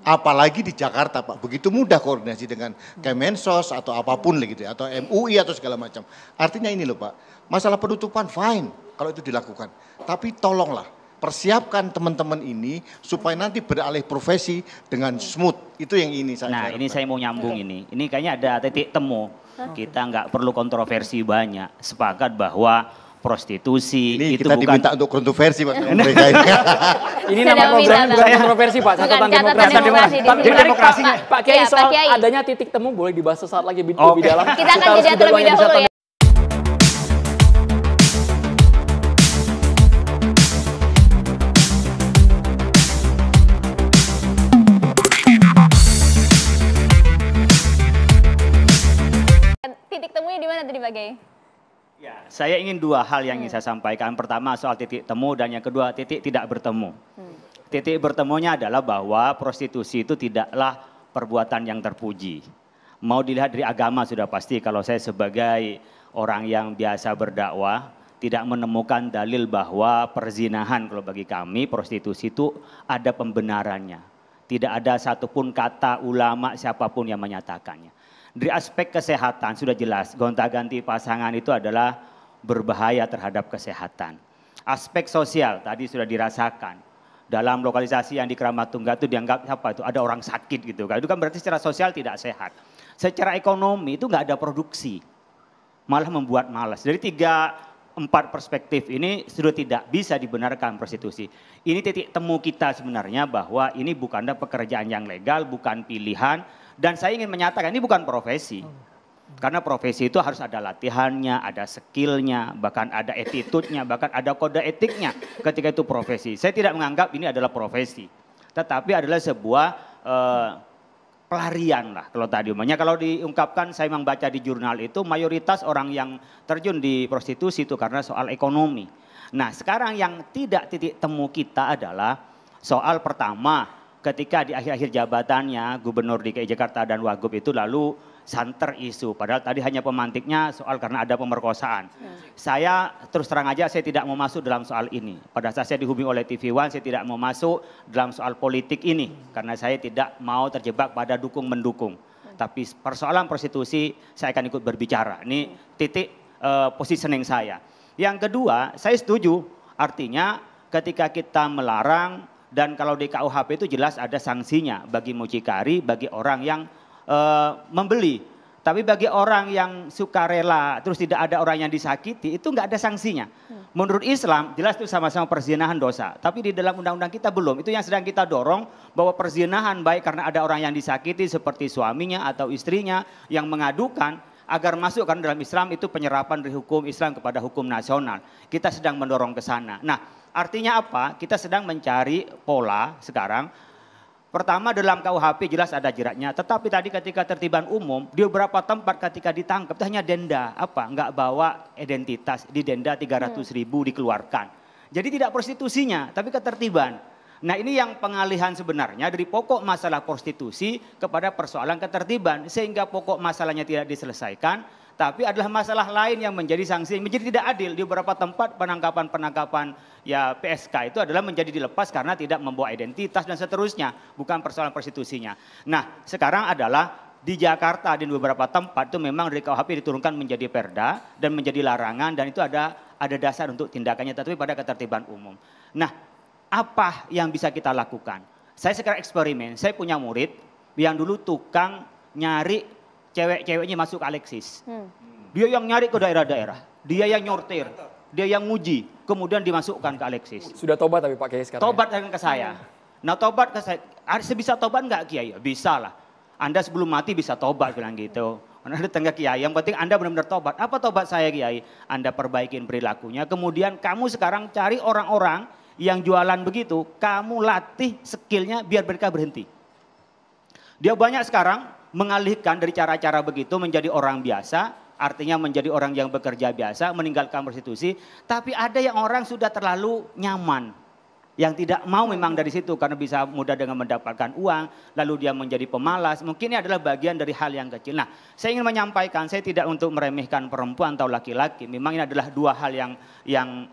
apalagi di Jakarta Pak. Begitu mudah koordinasi dengan Kemensos atau apapun gitu ya, atau MUI atau segala macam. Artinya ini loh Pak, masalah penutupan fine kalau itu dilakukan. Tapi tolonglah persiapkan teman-teman ini supaya nanti beralih profesi dengan smooth. Itu yang ini saya. Nah, ini saya mau nyambung iya. ini. Ini kayaknya ada titik temu. Kita nggak perlu kontroversi banyak. Sepakat bahwa prostitusi ini itu kita bukan diminta untuk kontroversi pak *laughs* ini. nama program saya kontroversi pak catatan demokrasi demokrasi jadi demokrasi pak Kiai iya, soal adanya titik temu boleh dibahas sesaat lagi lebih okay. dalam kita akan jeda terlebih dahulu ya titik temunya di mana tadi Pak Kiai? Ya, saya ingin dua hal yang hmm. ingin saya sampaikan. Pertama soal titik temu dan yang kedua titik tidak bertemu. Hmm. Titik bertemunya adalah bahwa prostitusi itu tidaklah perbuatan yang terpuji. Mau dilihat dari agama sudah pasti kalau saya sebagai orang yang biasa berdakwah tidak menemukan dalil bahwa perzinahan kalau bagi kami prostitusi itu ada pembenarannya. Tidak ada satupun kata ulama siapapun yang menyatakannya. Dari aspek kesehatan sudah jelas, gonta-ganti pasangan itu adalah berbahaya terhadap kesehatan. Aspek sosial tadi sudah dirasakan. Dalam lokalisasi yang di Keramat Tunggal itu dianggap apa itu? Ada orang sakit gitu kan. Itu kan berarti secara sosial tidak sehat. Secara ekonomi itu nggak ada produksi. Malah membuat malas. Dari tiga empat perspektif ini sudah tidak bisa dibenarkan prostitusi. Ini titik temu kita sebenarnya bahwa ini bukanlah pekerjaan yang legal, bukan pilihan, dan saya ingin menyatakan ini bukan profesi. Oh. Karena profesi itu harus ada latihannya, ada skillnya, bahkan ada attitude bahkan ada kode etiknya ketika itu profesi. Saya tidak menganggap ini adalah profesi. Tetapi adalah sebuah eh, pelarian lah kalau tadi umumnya. Kalau diungkapkan saya membaca di jurnal itu mayoritas orang yang terjun di prostitusi itu karena soal ekonomi. Nah sekarang yang tidak titik temu kita adalah soal pertama ketika di akhir-akhir jabatannya Gubernur DKI Jakarta dan Wagub itu lalu santer isu. Padahal tadi hanya pemantiknya soal karena ada pemerkosaan. Ya. Saya terus terang aja saya tidak mau masuk dalam soal ini. Pada saat saya dihubungi oleh TV One saya tidak mau masuk dalam soal politik ini. Karena saya tidak mau terjebak pada dukung-mendukung. Ya. Tapi persoalan prostitusi saya akan ikut berbicara. Ini titik uh, positioning saya. Yang kedua saya setuju artinya ketika kita melarang dan kalau di KUHP itu jelas ada sanksinya bagi mucikari, bagi orang yang e, membeli. Tapi bagi orang yang suka rela terus tidak ada orang yang disakiti itu nggak ada sanksinya. Hmm. Menurut Islam jelas itu sama-sama perzinahan dosa. Tapi di dalam undang-undang kita belum. Itu yang sedang kita dorong bahwa perzinahan baik karena ada orang yang disakiti seperti suaminya atau istrinya yang mengadukan agar masuk karena dalam Islam itu penyerapan dari hukum Islam kepada hukum nasional. Kita sedang mendorong ke sana. Nah, Artinya apa? Kita sedang mencari pola sekarang. Pertama dalam KUHP jelas ada jeratnya, tetapi tadi ketika tertiban umum di beberapa tempat ketika ditangkap itu hanya denda, apa? Enggak bawa identitas, di denda 300 ribu hmm. dikeluarkan. Jadi tidak prostitusinya, tapi ketertiban. Nah ini yang pengalihan sebenarnya dari pokok masalah prostitusi kepada persoalan ketertiban. Sehingga pokok masalahnya tidak diselesaikan, tapi adalah masalah lain yang menjadi sanksi, menjadi tidak adil di beberapa tempat penangkapan-penangkapan ya PSK itu adalah menjadi dilepas karena tidak membawa identitas dan seterusnya, bukan persoalan prostitusinya. Nah, sekarang adalah di Jakarta di beberapa tempat itu memang dari KUHP diturunkan menjadi perda dan menjadi larangan dan itu ada ada dasar untuk tindakannya tetapi pada ketertiban umum. Nah, apa yang bisa kita lakukan? Saya sekarang eksperimen, saya punya murid yang dulu tukang nyari cewek-ceweknya masuk ke Alexis. Hmm. Dia yang nyari ke daerah-daerah, dia yang nyortir, dia yang nguji, kemudian dimasukkan ke Alexis. Sudah tobat tapi Pak Kiai sekarang. Ya? Tobat dengan ke saya. Nah tobat ke saya, ah, bisa tobat nggak Kiai? Ya, bisa lah. Anda sebelum mati bisa tobat bilang gitu. Anda tengah kiai, yang penting Anda benar-benar tobat. Apa tobat saya kiai? Anda perbaikin perilakunya. Kemudian kamu sekarang cari orang-orang yang jualan begitu, kamu latih skillnya biar mereka berhenti. Dia banyak sekarang mengalihkan dari cara-cara begitu menjadi orang biasa, artinya menjadi orang yang bekerja biasa, meninggalkan prostitusi, tapi ada yang orang sudah terlalu nyaman yang tidak mau memang dari situ karena bisa mudah dengan mendapatkan uang, lalu dia menjadi pemalas. Mungkin ini adalah bagian dari hal yang kecil. Nah, saya ingin menyampaikan, saya tidak untuk meremehkan perempuan atau laki-laki. Memang ini adalah dua hal yang yang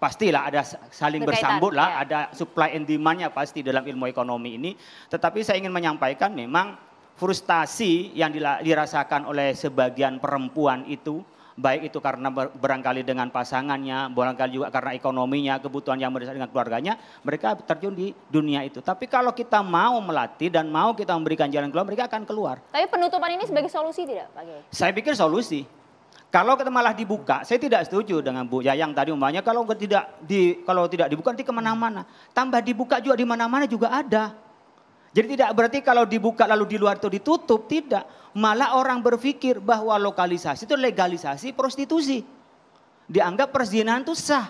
pastilah ada saling bersambut lah, ya. ada supply and demand-nya pasti dalam ilmu ekonomi ini. Tetapi saya ingin menyampaikan memang frustasi yang dirasakan oleh sebagian perempuan itu baik itu karena berangkali dengan pasangannya, barangkali juga karena ekonominya, kebutuhan yang berdasarkan dengan keluarganya, mereka terjun di dunia itu. Tapi kalau kita mau melatih dan mau kita memberikan jalan keluar, mereka akan keluar. Tapi penutupan ini sebagai solusi tidak, Pak Gey? Saya pikir solusi. Kalau kita malah dibuka, saya tidak setuju dengan Bu Yayang tadi umpamanya kalau tidak di kalau tidak dibuka nanti kemana-mana. Tambah dibuka juga di mana-mana juga ada. Jadi tidak berarti kalau dibuka lalu di luar itu ditutup, tidak. Malah orang berpikir bahwa lokalisasi itu legalisasi prostitusi. Dianggap perzinahan itu sah.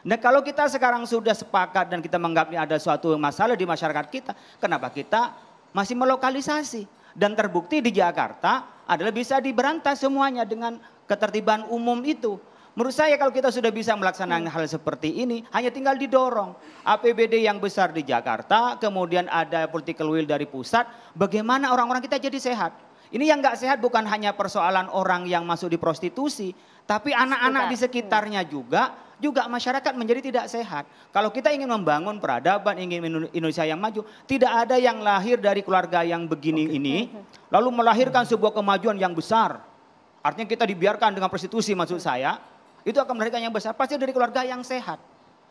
Nah kalau kita sekarang sudah sepakat dan kita menganggapnya ada suatu masalah di masyarakat kita, kenapa kita masih melokalisasi? Dan terbukti di Jakarta adalah bisa diberantas semuanya dengan ketertiban umum itu. Menurut saya kalau kita sudah bisa melaksanakan hal seperti ini, hanya tinggal didorong. APBD yang besar di Jakarta, kemudian ada political will dari pusat, bagaimana orang-orang kita jadi sehat. Ini yang nggak sehat bukan hanya persoalan orang yang masuk di prostitusi, tapi anak-anak di sekitarnya juga, juga masyarakat menjadi tidak sehat. Kalau kita ingin membangun peradaban, ingin Indonesia yang maju, tidak ada yang lahir dari keluarga yang begini okay. ini, lalu melahirkan sebuah kemajuan yang besar. Artinya kita dibiarkan dengan prostitusi maksud saya, itu akan melahirkan yang besar. Pasti dari keluarga yang sehat.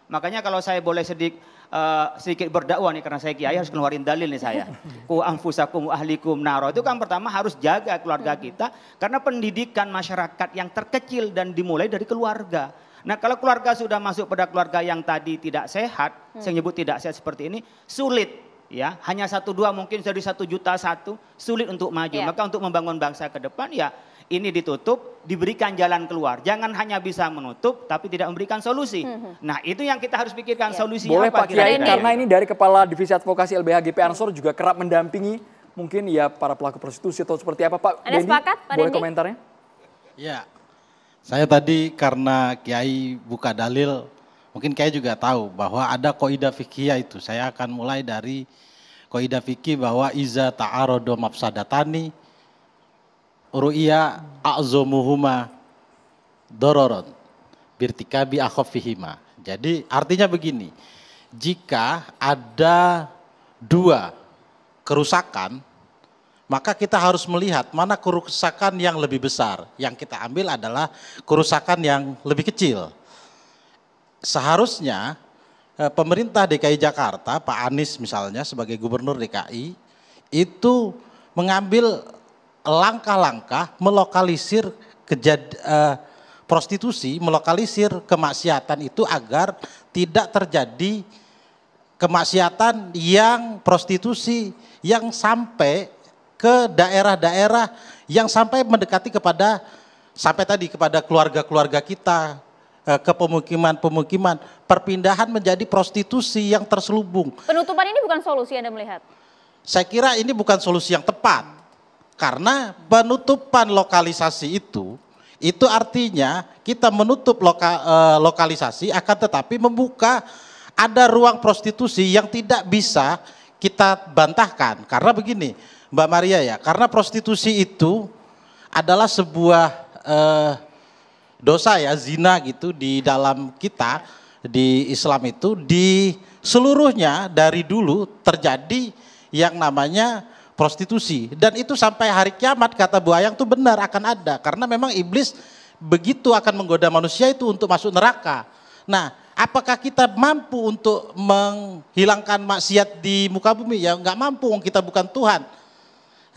Makanya kalau saya boleh sedik, uh, sedikit berdakwah nih karena saya kiai harus keluarin dalil nih saya. *laughs* Ku anfusakum ahlikum naro. Itu kan pertama harus jaga keluarga hmm. kita karena pendidikan masyarakat yang terkecil dan dimulai dari keluarga. Nah kalau keluarga sudah masuk pada keluarga yang tadi tidak sehat, hmm. saya nyebut tidak sehat seperti ini, sulit ya hanya satu dua mungkin dari satu juta satu sulit untuk maju. Yeah. Maka untuk membangun bangsa ke depan ya ini ditutup, diberikan jalan keluar. Jangan hanya bisa menutup, tapi tidak memberikan solusi. Hmm. hmm. Nah, itu yang kita harus pikirkan ya. solusinya Boleh, apa. Pak Kiai, karena ini dari Kepala Divisi Advokasi LBH GP Ansor juga kerap mendampingi mungkin ya para pelaku prostitusi atau seperti apa Pak Anda Denny, sepakat, Pak boleh komentarnya? Ya, saya tadi karena Kiai buka dalil, mungkin Kiai juga tahu bahwa ada koida fikih itu. Saya akan mulai dari koida fikih bahwa iza ta'arodo mafsadatani, ru'ya a'zomuhuma dororon birtikabi akhofihima. Jadi artinya begini, jika ada dua kerusakan, maka kita harus melihat mana kerusakan yang lebih besar. Yang kita ambil adalah kerusakan yang lebih kecil. Seharusnya eh, pemerintah DKI Jakarta, Pak Anies misalnya sebagai gubernur DKI, itu mengambil langkah-langkah melokalisir kejad, eh, prostitusi, melokalisir kemaksiatan itu agar tidak terjadi kemaksiatan yang prostitusi yang sampai ke daerah-daerah yang sampai mendekati kepada sampai tadi kepada keluarga-keluarga kita eh, ke pemukiman-pemukiman perpindahan menjadi prostitusi yang terselubung. Penutupan ini bukan solusi Anda melihat? Saya kira ini bukan solusi yang tepat karena penutupan lokalisasi itu, itu artinya kita menutup loka, eh, lokalisasi akan tetapi membuka ada ruang prostitusi yang tidak bisa kita bantahkan. Karena begini Mbak Maria ya, karena prostitusi itu adalah sebuah eh, dosa ya, zina gitu di dalam kita di Islam itu di seluruhnya dari dulu terjadi yang namanya prostitusi. Dan itu sampai hari kiamat kata Bu Ayang itu benar akan ada. Karena memang iblis begitu akan menggoda manusia itu untuk masuk neraka. Nah apakah kita mampu untuk menghilangkan maksiat di muka bumi? Ya nggak mampu, kita bukan Tuhan.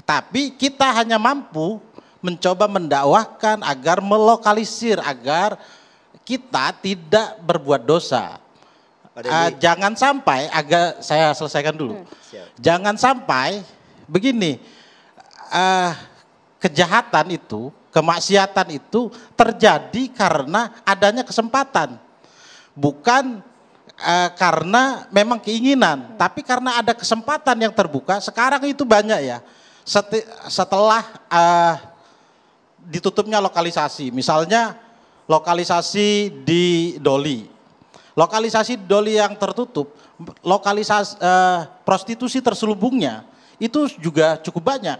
Tapi kita hanya mampu mencoba mendakwahkan agar melokalisir, agar kita tidak berbuat dosa. Uh, jangan sampai, agak saya selesaikan dulu. Hmm. Jangan sampai begini, uh, kejahatan itu, kemaksiatan itu terjadi karena adanya kesempatan, bukan uh, karena memang keinginan, hmm. tapi karena ada kesempatan yang terbuka. Sekarang itu banyak ya, Seti setelah uh, ditutupnya lokalisasi, misalnya lokalisasi di Doli, lokalisasi doli yang tertutup, lokalisasi eh, prostitusi terselubungnya itu juga cukup banyak.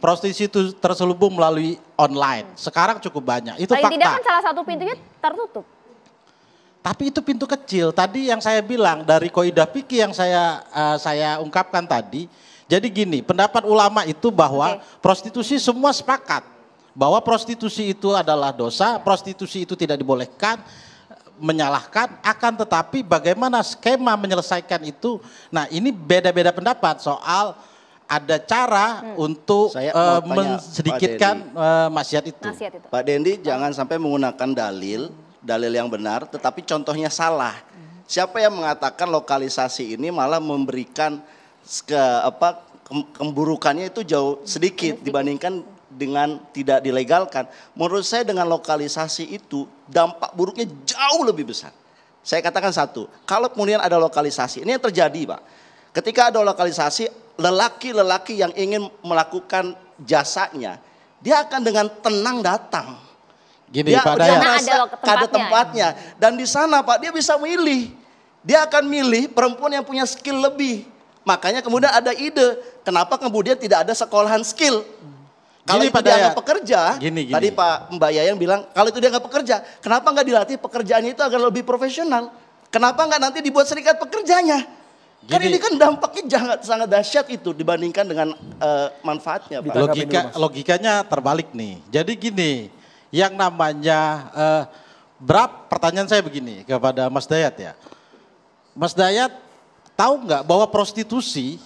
Prostitusi itu terselubung melalui online. Sekarang cukup banyak. Itu Paling fakta. tidak kan salah satu pintunya tertutup. Tapi itu pintu kecil. Tadi yang saya bilang dari koidah piki yang saya uh, saya ungkapkan tadi. Jadi gini, pendapat ulama itu bahwa okay. prostitusi semua sepakat bahwa prostitusi itu adalah dosa, prostitusi itu tidak dibolehkan, menyalahkan, akan tetapi bagaimana skema menyelesaikan itu. Nah ini beda-beda pendapat soal ada cara hmm. untuk Saya uh, sedikitkan uh, maksiat itu. itu. Pak Dendi jangan sampai menggunakan dalil, dalil yang benar, tetapi contohnya salah. Hmm. Siapa yang mengatakan lokalisasi ini malah memberikan ke apa kemburukannya itu jauh sedikit dibandingkan dengan tidak dilegalkan, menurut saya dengan lokalisasi itu dampak buruknya jauh lebih besar. Saya katakan satu, kalau kemudian ada lokalisasi, ini yang terjadi Pak. Ketika ada lokalisasi, lelaki-lelaki yang ingin melakukan jasanya, dia akan dengan tenang datang. Gini, dia, Pak dia ada tempatnya. ada tempatnya. Dan di sana Pak, dia bisa milih. Dia akan milih perempuan yang punya skill lebih. Makanya kemudian ada ide, kenapa kemudian tidak ada sekolahan skill. Kalau gini, itu Pak nggak pekerja, gini, gini. tadi Pak Mbak Yayang bilang, kalau itu dia nggak pekerja, kenapa nggak dilatih pekerjaannya itu agar lebih profesional? Kenapa nggak nanti dibuat serikat pekerjanya? Kan gini, kan ini kan dampaknya sangat sangat dahsyat itu dibandingkan dengan uh, manfaatnya. Pak. Logika logikanya terbalik nih. Jadi gini, yang namanya uh, berap pertanyaan saya begini kepada Mas Dayat ya. Mas Dayat tahu nggak bahwa prostitusi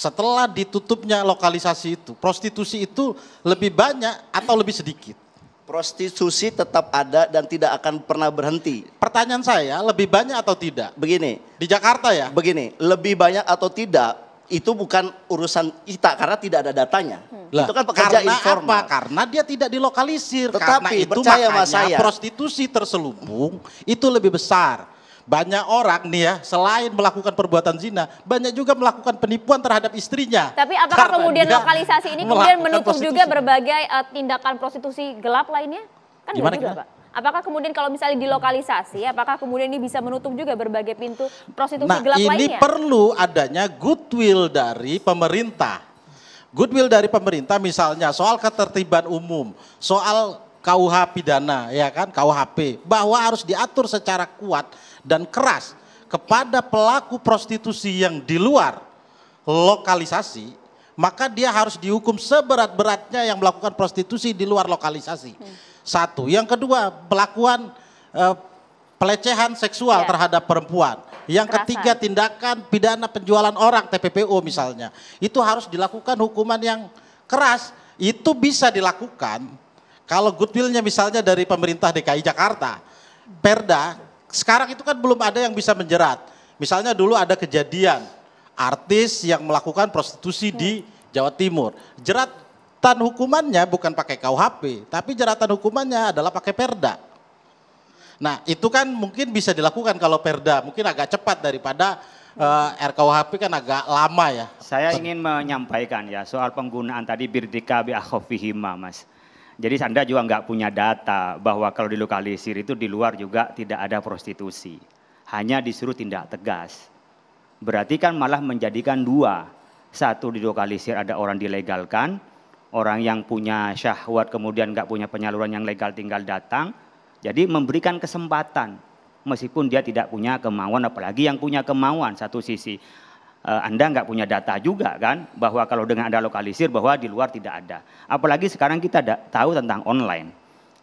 setelah ditutupnya lokalisasi itu, prostitusi itu lebih banyak atau lebih sedikit? Prostitusi tetap ada dan tidak akan pernah berhenti. Pertanyaan saya, lebih banyak atau tidak? Begini. Di Jakarta ya? Begini, lebih banyak atau tidak itu bukan urusan kita karena tidak ada datanya. Hmm. Itu kan pekerja karena informal. Apa? Karena dia tidak dilokalisir. Tetapi karena itu percaya makanya saya. prostitusi terselubung itu lebih besar banyak orang nih ya selain melakukan perbuatan zina banyak juga melakukan penipuan terhadap istrinya. Tapi apakah kemudian lokalisasi ini kemudian menutup prostitusi. juga berbagai uh, tindakan prostitusi gelap lainnya? Kan gimana, juga, gitu, gimana? Pak. Apakah kemudian kalau misalnya dilokalisasi, apakah kemudian ini bisa menutup juga berbagai pintu prostitusi nah, gelap lainnya? Nah, ini perlu adanya goodwill dari pemerintah goodwill dari pemerintah misalnya soal ketertiban umum, soal KUH pidana ya kan, KUHP bahwa harus diatur secara kuat dan keras kepada pelaku prostitusi yang di luar lokalisasi, maka dia harus dihukum seberat-beratnya yang melakukan prostitusi di luar lokalisasi. Hmm. Satu. Yang kedua, pelakuan eh, pelecehan seksual ya. terhadap perempuan. Yang Kerasan. ketiga, tindakan pidana penjualan orang TPPO misalnya. Itu harus dilakukan hukuman yang keras. Itu bisa dilakukan kalau goodwillnya misalnya dari pemerintah DKI Jakarta, Perda sekarang itu kan belum ada yang bisa menjerat. Misalnya dulu ada kejadian artis yang melakukan prostitusi di iya. Jawa Timur. Jeratan hukumannya bukan pakai KUHP, tapi jeratan hukumannya adalah pakai Perda. Nah, itu kan mungkin bisa dilakukan kalau Perda, mungkin agak cepat daripada uh, eh, RKUHP kan agak lama ya. Saya ingin menyampaikan ya soal penggunaan tadi birdika bi Mas. Jadi Anda juga nggak punya data bahwa kalau dilokalisir itu di luar juga tidak ada prostitusi. Hanya disuruh tindak tegas. Berarti kan malah menjadikan dua. Satu dilokalisir ada orang dilegalkan, orang yang punya syahwat kemudian nggak punya penyaluran yang legal tinggal datang. Jadi memberikan kesempatan meskipun dia tidak punya kemauan apalagi yang punya kemauan satu sisi Eh, Anda nggak punya data juga kan bahwa kalau dengan Anda lokalisir bahwa di luar tidak ada. Apalagi sekarang kita tahu tentang online.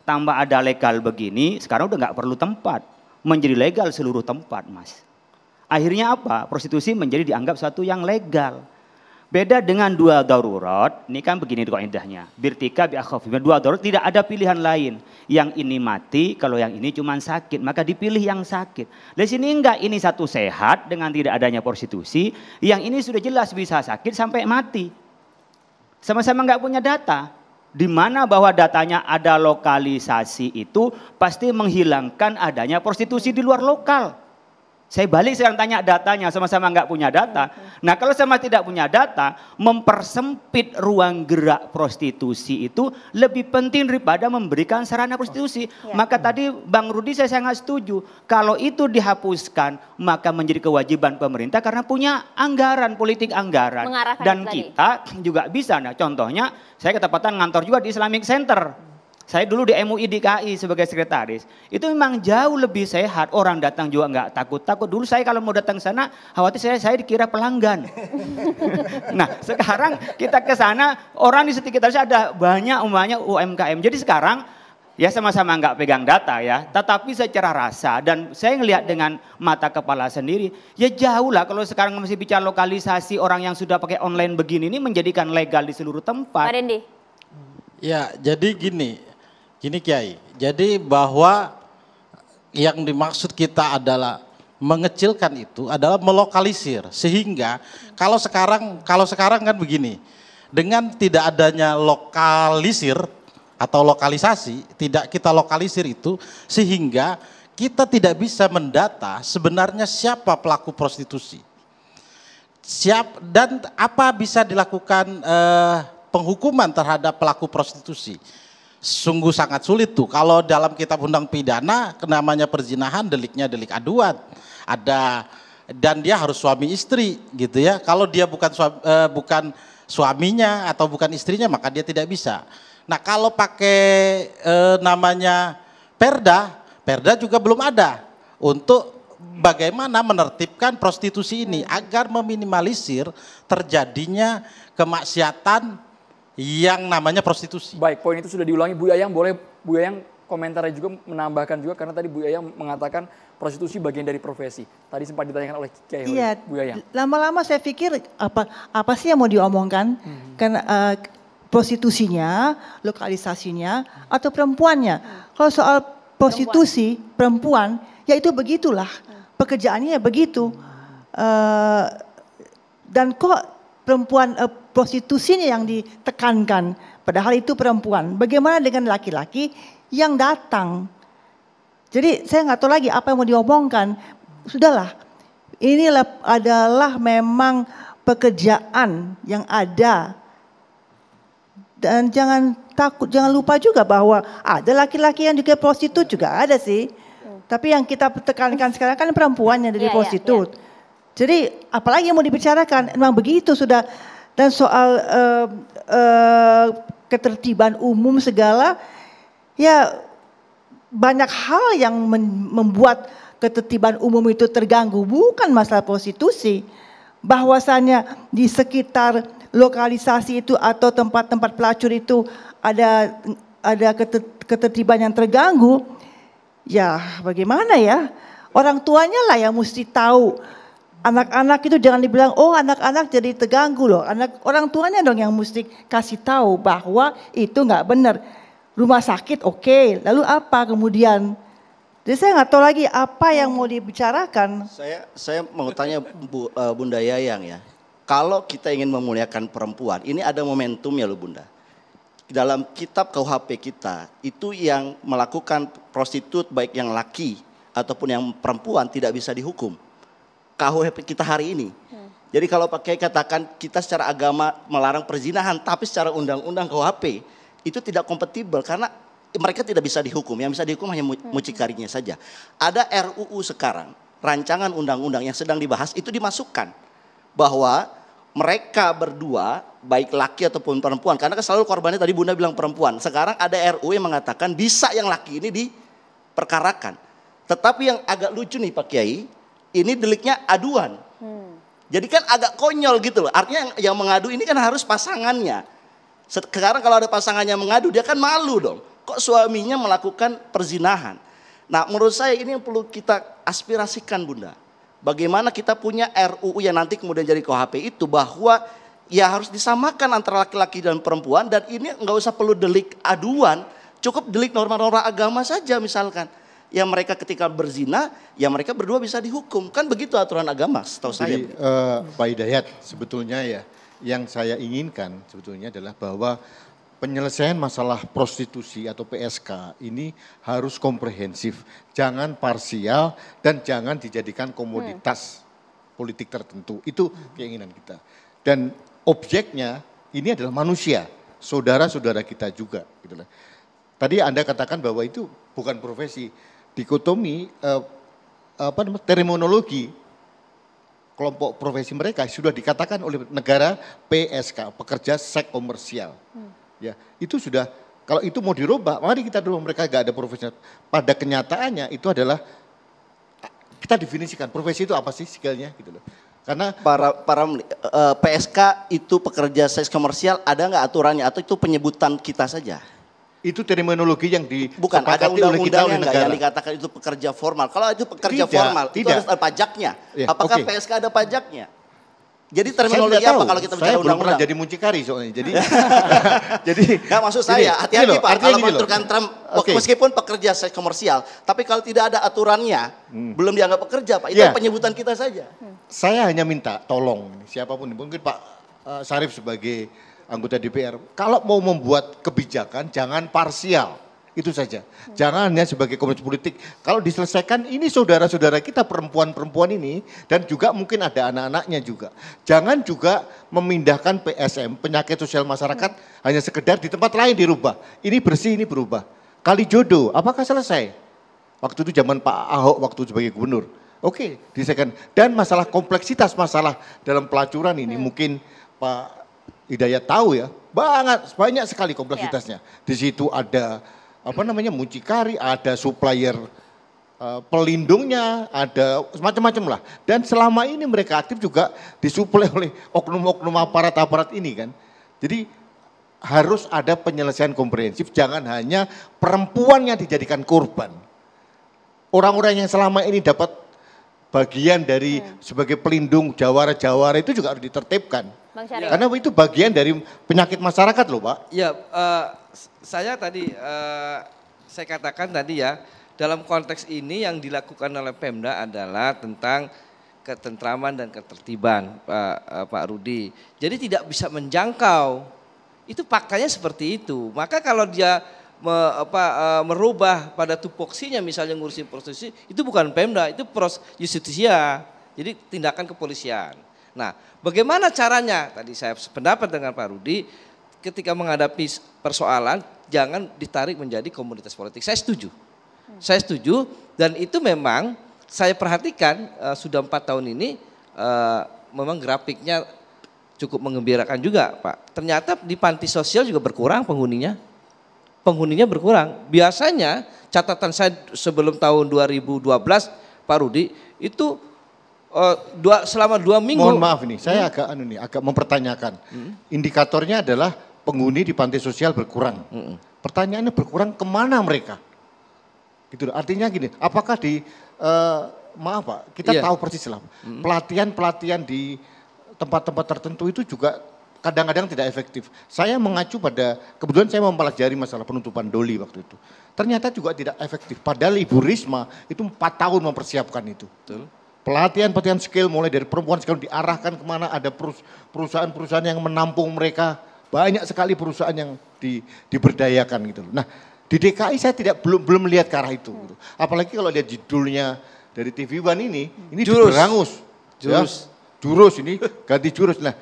Tambah ada legal begini, sekarang udah nggak perlu tempat. Menjadi legal seluruh tempat, Mas. Akhirnya apa? Prostitusi menjadi dianggap satu yang legal. Beda dengan dua darurat, ini kan begini kok indahnya. Birtika bi Dua darurat tidak ada pilihan lain. Yang ini mati, kalau yang ini cuma sakit, maka dipilih yang sakit. Di sini enggak, ini satu sehat dengan tidak adanya prostitusi, yang ini sudah jelas bisa sakit sampai mati. Sama-sama enggak punya data. Di mana bahwa datanya ada lokalisasi itu pasti menghilangkan adanya prostitusi di luar lokal. Saya balik saya yang tanya datanya, sama-sama nggak punya data. Nah kalau sama tidak punya data, mempersempit ruang gerak prostitusi itu lebih penting daripada memberikan sarana oh, prostitusi. Iya. Maka tadi Bang Rudi saya sangat setuju. Kalau itu dihapuskan, maka menjadi kewajiban pemerintah karena punya anggaran, politik anggaran. Dan kita juga bisa. Nah contohnya, saya ketepatan ngantor juga di Islamic Center saya dulu di MUI DKI sebagai sekretaris. Itu memang jauh lebih sehat. Orang datang juga nggak takut-takut. Dulu saya kalau mau datang sana, khawatir saya saya dikira pelanggan. *laughs* nah, sekarang kita ke sana, orang di sekitar saya ada banyak umumnya UMKM. Jadi sekarang ya sama-sama nggak pegang data ya, tetapi secara rasa dan saya ngelihat dengan mata kepala sendiri, ya jauh lah kalau sekarang masih bicara lokalisasi orang yang sudah pakai online begini ini menjadikan legal di seluruh tempat. Pak Rendi Ya, jadi gini, Gini Kiai, jadi bahwa yang dimaksud kita adalah mengecilkan itu adalah melokalisir sehingga kalau sekarang kalau sekarang kan begini dengan tidak adanya lokalisir atau lokalisasi tidak kita lokalisir itu sehingga kita tidak bisa mendata sebenarnya siapa pelaku prostitusi siap dan apa bisa dilakukan eh, penghukuman terhadap pelaku prostitusi sungguh sangat sulit tuh. Kalau dalam kitab undang pidana, namanya perzinahan, deliknya delik aduan. Ada dan dia harus suami istri gitu ya. Kalau dia bukan suami, eh, bukan suaminya atau bukan istrinya, maka dia tidak bisa. Nah kalau pakai eh, namanya perda, perda juga belum ada untuk bagaimana menertibkan prostitusi ini agar meminimalisir terjadinya kemaksiatan yang namanya prostitusi. Baik, poin itu sudah diulangi Bu Yayang. Boleh Bu Yayang komentarnya juga menambahkan juga karena tadi Bu Yayang mengatakan prostitusi bagian dari profesi. Tadi sempat ditanyakan oleh Kiai iya, Bu Yayang. Lama-lama saya pikir apa apa sih yang mau diomongkan? Hmm. Karena uh, prostitusinya, lokalisasinya hmm. atau perempuannya. Kalau soal prostitusi perempuan, perempuan ya itu begitulah. Pekerjaannya ya begitu. Hmm. Uh, dan kok perempuan eh, prostitusinya yang ditekankan. Padahal itu perempuan. Bagaimana dengan laki-laki yang datang? Jadi saya nggak tahu lagi apa yang mau diomongkan. Sudahlah, ini adalah memang pekerjaan yang ada. Dan jangan takut, jangan lupa juga bahwa ada laki-laki yang juga prostitut juga ada sih. Tapi yang kita tekankan sekarang kan perempuan yang dari yeah, iya, iya. prostitut. Yeah, yeah. Jadi apalagi yang mau dibicarakan, memang begitu sudah. Dan soal uh, uh, ketertiban umum segala, ya banyak hal yang membuat ketertiban umum itu terganggu. Bukan masalah prostitusi. Bahwasannya di sekitar lokalisasi itu atau tempat-tempat pelacur itu ada ada ketertiban yang terganggu, ya bagaimana ya? Orang tuanya lah yang mesti tahu anak-anak itu jangan dibilang oh anak-anak jadi terganggu loh. Anak orang tuanya dong yang mesti kasih tahu bahwa itu nggak benar. Rumah sakit oke, okay. lalu apa kemudian? Jadi saya nggak tahu lagi apa yang mau dibicarakan. Saya saya mau tanya Bu, uh, Bunda Yayang ya. Kalau kita ingin memuliakan perempuan, ini ada momentum ya loh Bunda. Dalam kitab KUHP kita, itu yang melakukan prostitut baik yang laki ataupun yang perempuan tidak bisa dihukum KUHP kita hari ini. Hmm. Jadi kalau pakai katakan kita secara agama melarang perzinahan, tapi secara undang-undang KUHP itu tidak kompatibel karena mereka tidak bisa dihukum. Yang bisa dihukum hanya hmm. mucikarinya saja. Ada RUU sekarang, rancangan undang-undang yang sedang dibahas itu dimasukkan bahwa mereka berdua baik laki ataupun perempuan karena kan selalu korbannya tadi Bunda bilang perempuan. Sekarang ada RUU yang mengatakan bisa yang laki ini diperkarakan. Tetapi yang agak lucu nih Pak Kiai, ini deliknya aduan. Hmm. Jadi kan agak konyol gitu loh. Artinya yang, yang mengadu ini kan harus pasangannya. Sekarang kalau ada pasangannya mengadu dia kan malu dong. Kok suaminya melakukan perzinahan? Nah menurut saya ini yang perlu kita aspirasikan bunda. Bagaimana kita punya RUU yang nanti kemudian jadi KHP itu bahwa ya harus disamakan antara laki-laki dan perempuan dan ini nggak usah perlu delik aduan, cukup delik norma-norma agama saja misalkan. Ya mereka ketika berzina, ya mereka berdua bisa dihukum. Kan begitu aturan agama setahu Jadi, saya. Uh, Pak Hidayat, sebetulnya ya yang saya inginkan sebetulnya adalah bahwa penyelesaian masalah prostitusi atau PSK ini harus komprehensif. Jangan parsial dan jangan dijadikan komoditas hmm. politik tertentu. Itu keinginan kita. Dan objeknya ini adalah manusia, saudara-saudara kita juga. Gitu Tadi Anda katakan bahwa itu bukan profesi dikotomi eh, apa namanya terminologi kelompok profesi mereka sudah dikatakan oleh negara PSK pekerja seks komersial hmm. ya itu sudah kalau itu mau dirubah mari kita dulu mereka gak ada profesi. pada kenyataannya itu adalah kita definisikan profesi itu apa sih skillnya gitu loh karena para para uh, eh, PSK itu pekerja seks komersial ada nggak aturannya atau itu penyebutan kita saja itu terminologi yang di bukan ada undang-undang yang nggak yang dikatakan itu pekerja formal. Kalau itu pekerja tidak, formal, tidak. itu harus ada pajaknya. Ya, Apakah okay. PSK ada pajaknya? Jadi terminologi apa tahu. kalau kita bicara undang-undang? Saya pernah jadi muncikari soalnya. Jadi *laughs* jadi nggak maksud saya hati-hati Pak kalau menentukan Trump okay. meskipun pekerja komersial, tapi kalau tidak ada aturannya hmm. belum dianggap pekerja Pak. Itu yeah. penyebutan kita saja. Saya hanya minta tolong siapapun mungkin Pak uh, Sarif sebagai anggota DPR. Kalau mau membuat kebijakan jangan parsial. Itu saja. Jangan hanya sebagai komunitas politik. Kalau diselesaikan ini saudara-saudara kita perempuan-perempuan ini dan juga mungkin ada anak-anaknya juga. Jangan juga memindahkan PSM, penyakit sosial masyarakat hmm. hanya sekedar di tempat lain dirubah. Ini bersih, ini berubah. Kali jodoh, apakah selesai? Waktu itu zaman Pak Ahok waktu sebagai gubernur. Oke, okay, diselesaikan. Dan masalah kompleksitas masalah dalam pelacuran ini hmm. mungkin Pak Hidayat tahu ya, banget banyak sekali kompleksitasnya. Ya. Di situ ada apa namanya mucikari, ada supplier uh, pelindungnya, ada macam-macam lah. Dan selama ini mereka aktif juga disuplai oleh oknum-oknum aparat-aparat ini kan. Jadi harus ada penyelesaian komprehensif, jangan hanya perempuan yang dijadikan korban. Orang-orang yang selama ini dapat bagian dari hmm. sebagai pelindung jawara-jawara itu juga harus ditertibkan. Bang Syarif. Ya. Karena itu bagian dari penyakit masyarakat loh Pak. Ya, uh, saya tadi, uh, saya katakan tadi ya, dalam konteks ini yang dilakukan oleh Pemda adalah tentang ketentraman dan ketertiban Pak, uh, Pak Rudi. Jadi tidak bisa menjangkau. Itu faktanya seperti itu. Maka kalau dia me, apa, uh, merubah pada tupoksinya misalnya ngurusin prostitusi, itu bukan Pemda, itu pros justisia. Jadi tindakan kepolisian. Nah, bagaimana caranya? Tadi saya pendapat dengan Pak Rudi, ketika menghadapi persoalan jangan ditarik menjadi komunitas politik. Saya setuju. Hmm. Saya setuju dan itu memang saya perhatikan uh, sudah empat tahun ini uh, memang grafiknya cukup mengembirakan juga, Pak. Ternyata di panti sosial juga berkurang penghuninya. Penghuninya berkurang. Biasanya catatan saya sebelum tahun 2012 Pak Rudi itu uh, dua selama dua minggu. Mohon maaf nih, saya hmm. agak anu nih, agak mempertanyakan. Hmm. Indikatornya adalah penghuni di panti sosial berkurang. Hmm. Pertanyaannya berkurang kemana mereka? Gitu. Artinya gini, apakah di uh, maaf pak, kita yeah. tahu persis lah. Hmm. Pelatihan pelatihan di tempat-tempat tertentu itu juga kadang-kadang tidak efektif. Saya mengacu pada kebetulan saya mempelajari masalah penutupan doli waktu itu. Ternyata juga tidak efektif. Padahal Ibu Risma itu empat tahun mempersiapkan itu. Betul. Pelatihan-pelatihan skill mulai dari perempuan sekarang diarahkan kemana ada perusahaan-perusahaan yang menampung mereka. Banyak sekali perusahaan yang di, diberdayakan gitu loh. Nah di DKI saya tidak belum belum melihat ke arah itu. Gitu. Apalagi kalau lihat judulnya dari TV One ini, ini jurus. diberangus. Ya. Jurus. Ya, jurus ini ganti jurus. Nah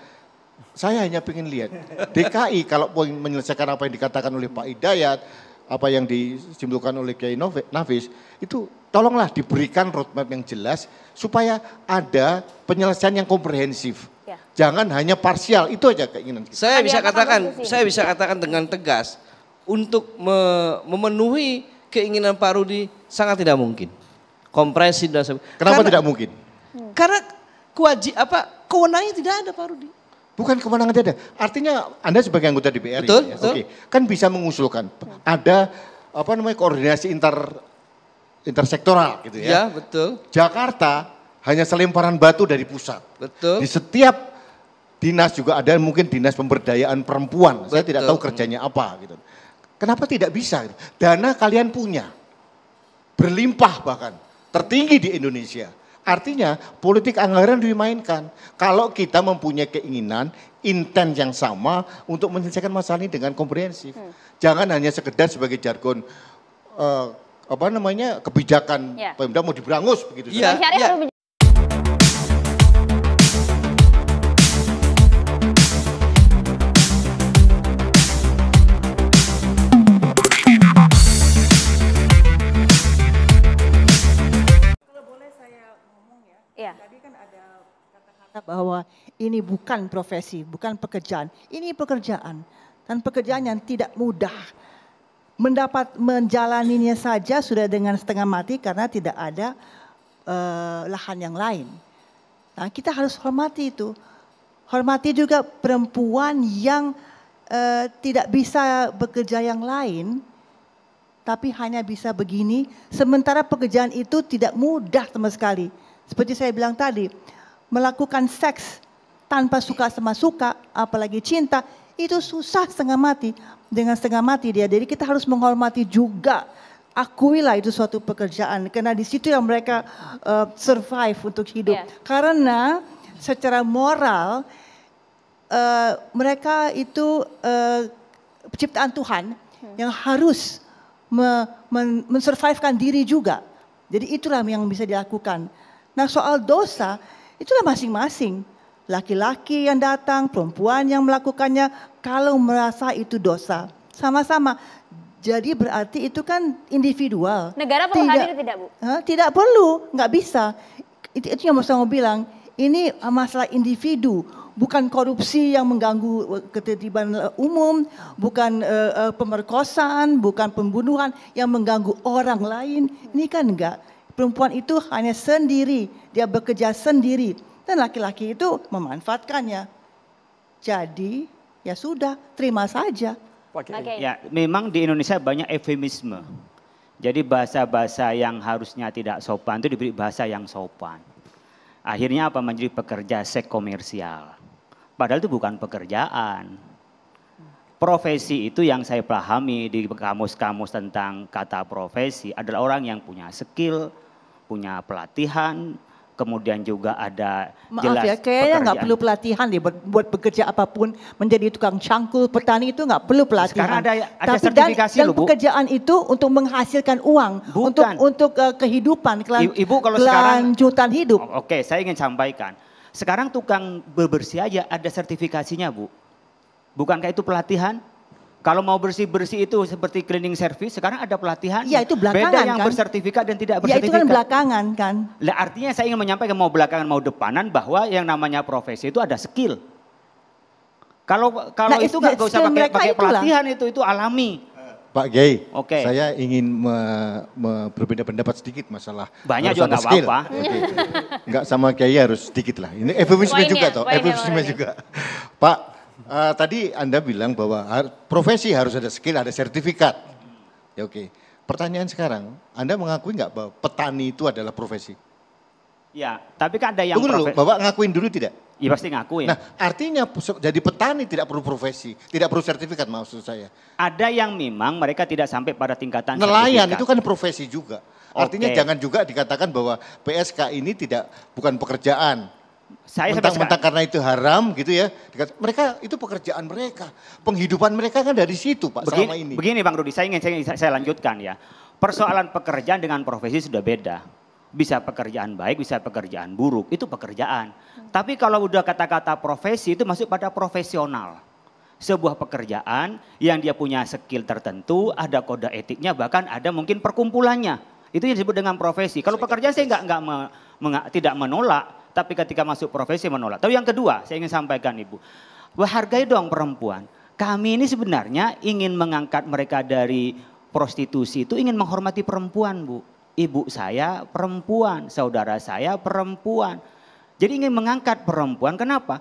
saya hanya ingin lihat DKI kalau menyelesaikan apa yang dikatakan oleh Pak Hidayat, apa yang disimpulkan oleh Kiai Nafis itu tolonglah diberikan roadmap yang jelas supaya ada penyelesaian yang komprehensif. Ya. Jangan hanya parsial, itu aja keinginan kita. Saya bisa katakan, saya bisa katakan dengan tegas untuk memenuhi keinginan Pak Rudi sangat tidak mungkin. komprehensif dan Kenapa karena, tidak mungkin? Karena kewajib apa kewenangannya tidak ada Pak Rudi. Bukan kewenangan tidak. Artinya Anda sebagai anggota DPR betul, ya. betul. Oke. Kan bisa mengusulkan. Ada apa namanya koordinasi inter intersektoral gitu ya. Ya, betul. Jakarta hanya selemparan batu dari pusat. Betul. Di setiap dinas juga ada mungkin dinas pemberdayaan perempuan. Betul. Saya tidak tahu kerjanya apa gitu. Kenapa tidak bisa? Gitu? Dana kalian punya. Berlimpah bahkan. Tertinggi di Indonesia Artinya politik anggaran dimainkan. Kalau kita mempunyai keinginan, intent yang sama untuk menyelesaikan masalah ini dengan komprehensif. Hmm. Jangan hanya sekedar sebagai jargon uh, apa namanya kebijakan yeah. Pemda mau diberangus begitu. Iya. berkata bahwa ini bukan profesi, bukan pekerjaan. Ini pekerjaan dan pekerjaan yang tidak mudah. Mendapat menjalaninya saja sudah dengan setengah mati karena tidak ada uh, lahan yang lain. Nah, kita harus hormati itu. Hormati juga perempuan yang uh, tidak bisa bekerja yang lain tapi hanya bisa begini sementara pekerjaan itu tidak mudah sama sekali. Seperti saya bilang tadi, melakukan seks tanpa suka sama suka, apalagi cinta, itu susah setengah mati. Dengan setengah mati dia, jadi kita harus menghormati juga. Akuilah itu suatu pekerjaan, karena di situ yang mereka uh, survive untuk hidup. Yeah. Karena secara moral uh, mereka itu uh, eh, ciptaan Tuhan hmm. yang harus me, men, diri juga. Jadi itulah yang bisa dilakukan. Nah soal dosa, Itulah masing-masing. Laki-laki yang datang, perempuan yang melakukannya, kalau merasa itu dosa. Sama-sama. Jadi berarti itu kan individual. Negara perlu tidak, hadir tidak Bu? Ha, tidak perlu, nggak bisa. Itu, itu yang mau saya mau bilang. Ini masalah individu bukan korupsi yang mengganggu eh, ketertiban eh, umum, bukan eh, pemerkosaan, bukan pembunuhan yang mengganggu orang lain. Ini kan enggak. Perempuan itu hanya sendiri, dia bekerja sendiri. Dan laki-laki itu memanfaatkannya. Jadi ya sudah, terima saja. Okay. Ya, memang di Indonesia banyak efemisme. Jadi bahasa-bahasa yang harusnya tidak sopan itu diberi bahasa yang sopan. Akhirnya apa menjadi pekerja seks komersial. Padahal itu bukan pekerjaan. Profesi itu yang saya pahami di kamus-kamus tentang kata profesi adalah orang yang punya skill, punya pelatihan, kemudian juga ada Maaf jelas ya, kayaknya nggak perlu pelatihan deh buat, buat bekerja apapun menjadi tukang cangkul petani itu nggak perlu pelatihan. Sekarang ada, ya, ada Tapi sertifikasi dan, loh, dan pekerjaan itu untuk menghasilkan uang Bukan. untuk untuk uh, kehidupan kelan, Ibu kalau kelanjutan sekarang, hidup. Oke, okay, saya ingin sampaikan. Sekarang tukang bebersih aja ada sertifikasinya Bu. Bukankah itu pelatihan? Kalau mau bersih-bersih itu seperti cleaning service, sekarang ada pelatihan. Iya, itu belakangan Beda yang kan? bersertifikat dan tidak bersertifikat. Ya, itu kan belakangan kan. Nah, artinya saya ingin menyampaikan mau belakangan mau depanan bahwa yang namanya profesi itu ada skill. Kalau kalau nah, itu nggak usah pakai, pakai pelatihan itu itu alami. Pak Gay, okay. saya ingin me, me, berbeda pendapat sedikit masalah. Banyak juga nggak apa-apa. Okay. sama kayak harus sedikit lah. Ini eufemisme juga toh, eufemisme juga. Pak, Uh, tadi Anda bilang bahwa profesi harus ada skill, ada sertifikat. Ya oke. Okay. Pertanyaan sekarang, Anda mengakui nggak bahwa petani itu adalah profesi? Ya, tapi kan ada yang Tunggu dulu, Bapak ngakuin dulu tidak? Iya pasti ngaku Nah artinya jadi petani tidak perlu profesi, tidak perlu sertifikat maksud saya. Ada yang memang mereka tidak sampai pada tingkatan Nelayan itu kan profesi juga. Artinya okay. jangan juga dikatakan bahwa PSK ini tidak bukan pekerjaan saya mentang-mentang karena itu haram gitu ya. Mereka itu pekerjaan mereka, penghidupan mereka kan dari situ Pak begini, selama ini. Begini Bang Rudi, saya ingin saya, saya lanjutkan ya. Persoalan pekerjaan dengan profesi sudah beda. Bisa pekerjaan baik, bisa pekerjaan buruk, itu pekerjaan. Tapi kalau udah kata-kata profesi itu masuk pada profesional. Sebuah pekerjaan yang dia punya skill tertentu, ada kode etiknya, bahkan ada mungkin perkumpulannya. Itu yang disebut dengan profesi. Kalau pekerjaan saya enggak, enggak, me, tidak menolak, tapi ketika masuk profesi menolak. Tapi yang kedua, saya ingin sampaikan Ibu, hargai dong perempuan. Kami ini sebenarnya ingin mengangkat mereka dari prostitusi itu ingin menghormati perempuan, Bu. Ibu saya perempuan, saudara saya perempuan. Jadi ingin mengangkat perempuan. Kenapa?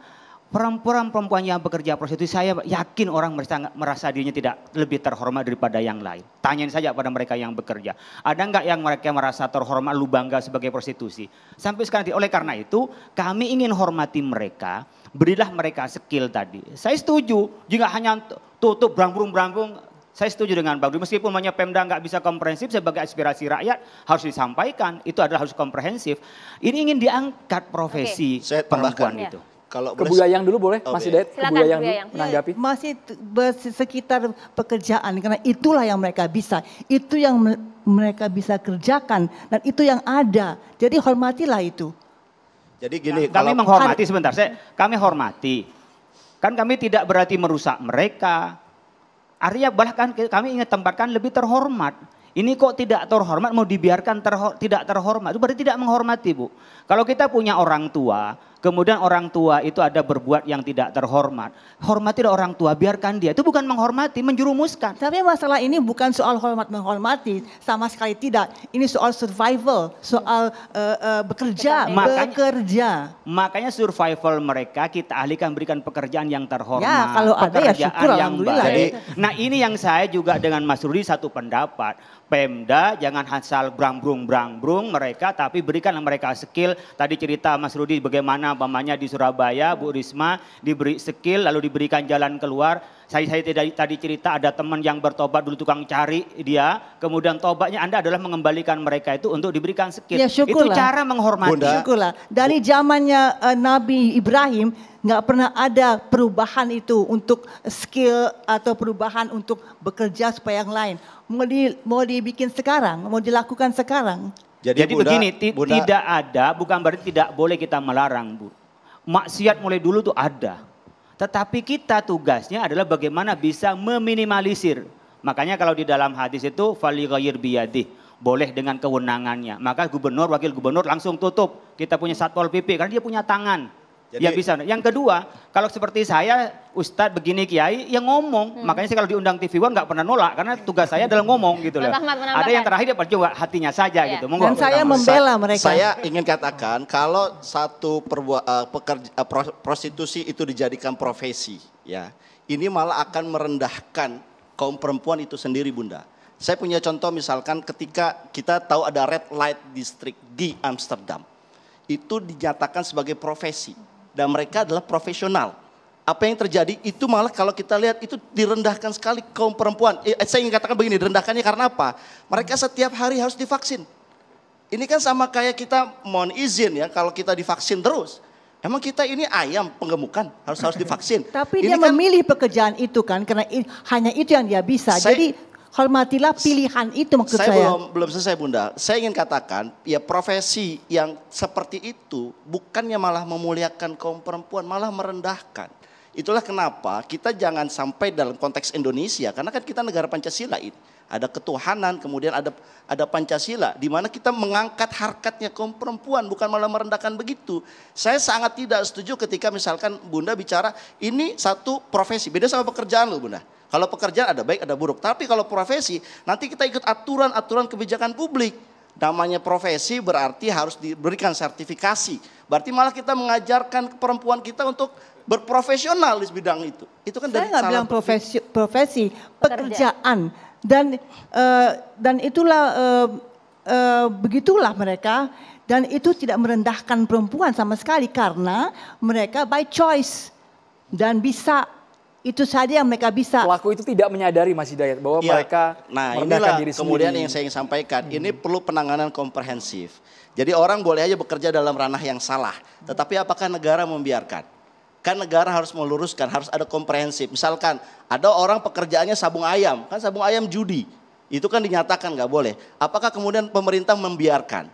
perempuan-perempuan yang bekerja prostitusi, saya yakin orang merasa, merasa dirinya tidak lebih terhormat daripada yang lain. Tanyain saja pada mereka yang bekerja. Ada nggak yang mereka merasa terhormat, lu bangga sebagai prostitusi? Sampai sekarang, oleh karena itu kami ingin hormati mereka, berilah mereka skill tadi. Saya setuju, jika hanya tutup berambung-berambung, saya setuju dengan Bang Dwi, meskipun namanya Pemda nggak bisa komprehensif sebagai aspirasi rakyat harus disampaikan, itu adalah harus komprehensif. Ini ingin diangkat profesi perempuan itu. Ya. Kalau ke boleh, dulu boleh, okay. masih Dayat, ke Bu Yayang, menanggapi ya, Masih sekitar pekerjaan, karena itulah yang mereka bisa. Itu yang mereka bisa kerjakan, dan itu yang ada. Jadi hormatilah itu. Jadi gini, ya, kami menghormati sebentar, saya, kami hormati. Kan kami tidak berarti merusak mereka. Artinya bahkan kami ingin tempatkan lebih terhormat. Ini kok tidak terhormat mau dibiarkan terho tidak terhormat. Itu berarti tidak menghormati, Bu. Kalau kita punya orang tua, kemudian orang tua itu ada berbuat yang tidak terhormat. Hormati orang tua, biarkan dia. Itu bukan menghormati, menjerumuskan. Tapi masalah ini bukan soal hormat menghormati, sama sekali tidak. Ini soal survival, soal uh, uh, bekerja, makanya, bekerja. Makanya survival mereka kita ahlikan berikan pekerjaan yang terhormat. Ya, kalau ada ya syukur yang baik. Nah ini yang saya juga dengan Mas Rudi satu pendapat. Pemda jangan hansal brambrung-brambrung mereka tapi berikan mereka skill Tadi cerita Mas Rudi bagaimana umpamanya di Surabaya Bu Risma diberi skill lalu diberikan jalan keluar. Saya saya tidak tadi cerita ada teman yang bertobat dulu tukang cari dia, kemudian tobatnya Anda adalah mengembalikan mereka itu untuk diberikan skill. Ya, syukurlah. Itu cara menghormati. Bunda. Syukurlah. Dari zamannya uh, Nabi Ibrahim nggak pernah ada perubahan itu untuk skill atau perubahan untuk bekerja supaya yang lain. Mau di mau dibikin sekarang, mau dilakukan sekarang. Jadi, Jadi Bunda, begini, ti Bunda, tidak ada, bukan berarti tidak boleh kita melarang, Bu. Maksiat mulai dulu tuh ada. Tetapi kita tugasnya adalah bagaimana bisa meminimalisir. Makanya kalau di dalam hadis itu falighayyir biyadih, boleh dengan kewenangannya. Maka gubernur, wakil gubernur langsung tutup. Kita punya satpol PP karena dia punya tangan. Jadi, ya bisa. Yang kedua, kalau seperti saya, Ustadz begini Kiai, yang ngomong. Hmm. Makanya saya kalau diundang TV One nggak pernah nolak karena tugas saya adalah ngomong gitu loh. Ada yang kan? terakhir dapat ya juga hatinya saja yeah. gitu. Monggo. saya pertama. membela mereka. Saya ingin katakan kalau satu uh, pekerja, uh, prostitusi itu dijadikan profesi, ya ini malah akan merendahkan kaum perempuan itu sendiri, Bunda. Saya punya contoh misalkan ketika kita tahu ada red light district di Amsterdam. Itu dinyatakan sebagai profesi dan mereka adalah profesional. Apa yang terjadi itu malah kalau kita lihat itu direndahkan sekali kaum perempuan. Eh, eh, saya ingin katakan begini, direndahkannya karena apa? Mereka setiap hari harus divaksin. Ini kan sama kayak kita mohon izin ya kalau kita divaksin terus. Emang kita ini ayam penggemukan harus harus divaksin. *laughs* Tapi ini dia kan, memilih pekerjaan itu kan karena hanya itu yang dia bisa. Saya, Jadi hormatilah pilihan itu maksud saya. Saya belum belum selesai Bunda. Saya ingin katakan ya profesi yang seperti itu bukannya malah memuliakan kaum perempuan, malah merendahkan. Itulah kenapa kita jangan sampai dalam konteks Indonesia karena kan kita negara Pancasila itu Ada ketuhanan, kemudian ada ada Pancasila di mana kita mengangkat harkatnya kaum perempuan bukan malah merendahkan begitu. Saya sangat tidak setuju ketika misalkan Bunda bicara ini satu profesi, beda sama pekerjaan loh Bunda. Kalau pekerjaan ada baik ada buruk. Tapi kalau profesi nanti kita ikut aturan-aturan kebijakan publik. Namanya profesi berarti harus diberikan sertifikasi. Berarti malah kita mengajarkan perempuan kita untuk berprofesional di bidang itu. Itu kan Saya dari nggak bilang profesi, profesi pekerjaan dan uh, dan itulah uh, uh, begitulah mereka dan itu tidak merendahkan perempuan sama sekali karena mereka by choice dan bisa itu saja yang mereka bisa. Pelaku itu tidak menyadari Mas Hidayat bahwa ya, mereka Nah inilah diri kemudian yang saya ingin sampaikan. Hmm. Ini perlu penanganan komprehensif. Jadi orang boleh aja bekerja dalam ranah yang salah. Tetapi apakah negara membiarkan? Kan negara harus meluruskan, harus ada komprehensif. Misalkan ada orang pekerjaannya sabung ayam. Kan sabung ayam judi. Itu kan dinyatakan nggak boleh. Apakah kemudian pemerintah membiarkan?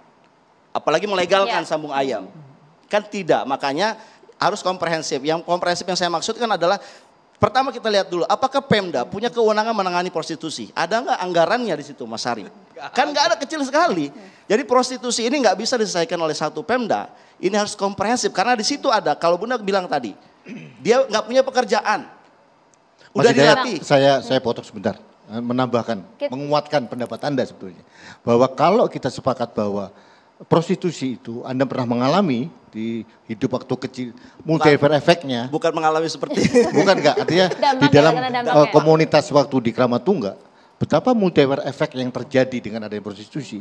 Apalagi melegalkan ya. sambung ayam. Kan tidak, makanya harus komprehensif. Yang komprehensif yang saya maksudkan adalah Pertama kita lihat dulu, apakah Pemda punya kewenangan menangani prostitusi? Ada nggak anggarannya di situ, Mas Ari? Kan nggak ada kecil sekali. Jadi prostitusi ini nggak bisa diselesaikan oleh satu Pemda. Ini harus komprehensif karena di situ ada. Kalau Bunda bilang tadi, dia nggak punya pekerjaan, udah Mas dilatih. Saya saya potong sebentar, eh, menambahkan, menguatkan pendapat anda sebetulnya bahwa kalau kita sepakat bahwa prostitusi itu Anda pernah mengalami di hidup waktu kecil multiver efeknya? Bukan mengalami seperti *laughs* bukan enggak artinya di dalam uh, komunitas waktu di Kramatungga betapa multiver efek yang terjadi dengan adanya prostitusi.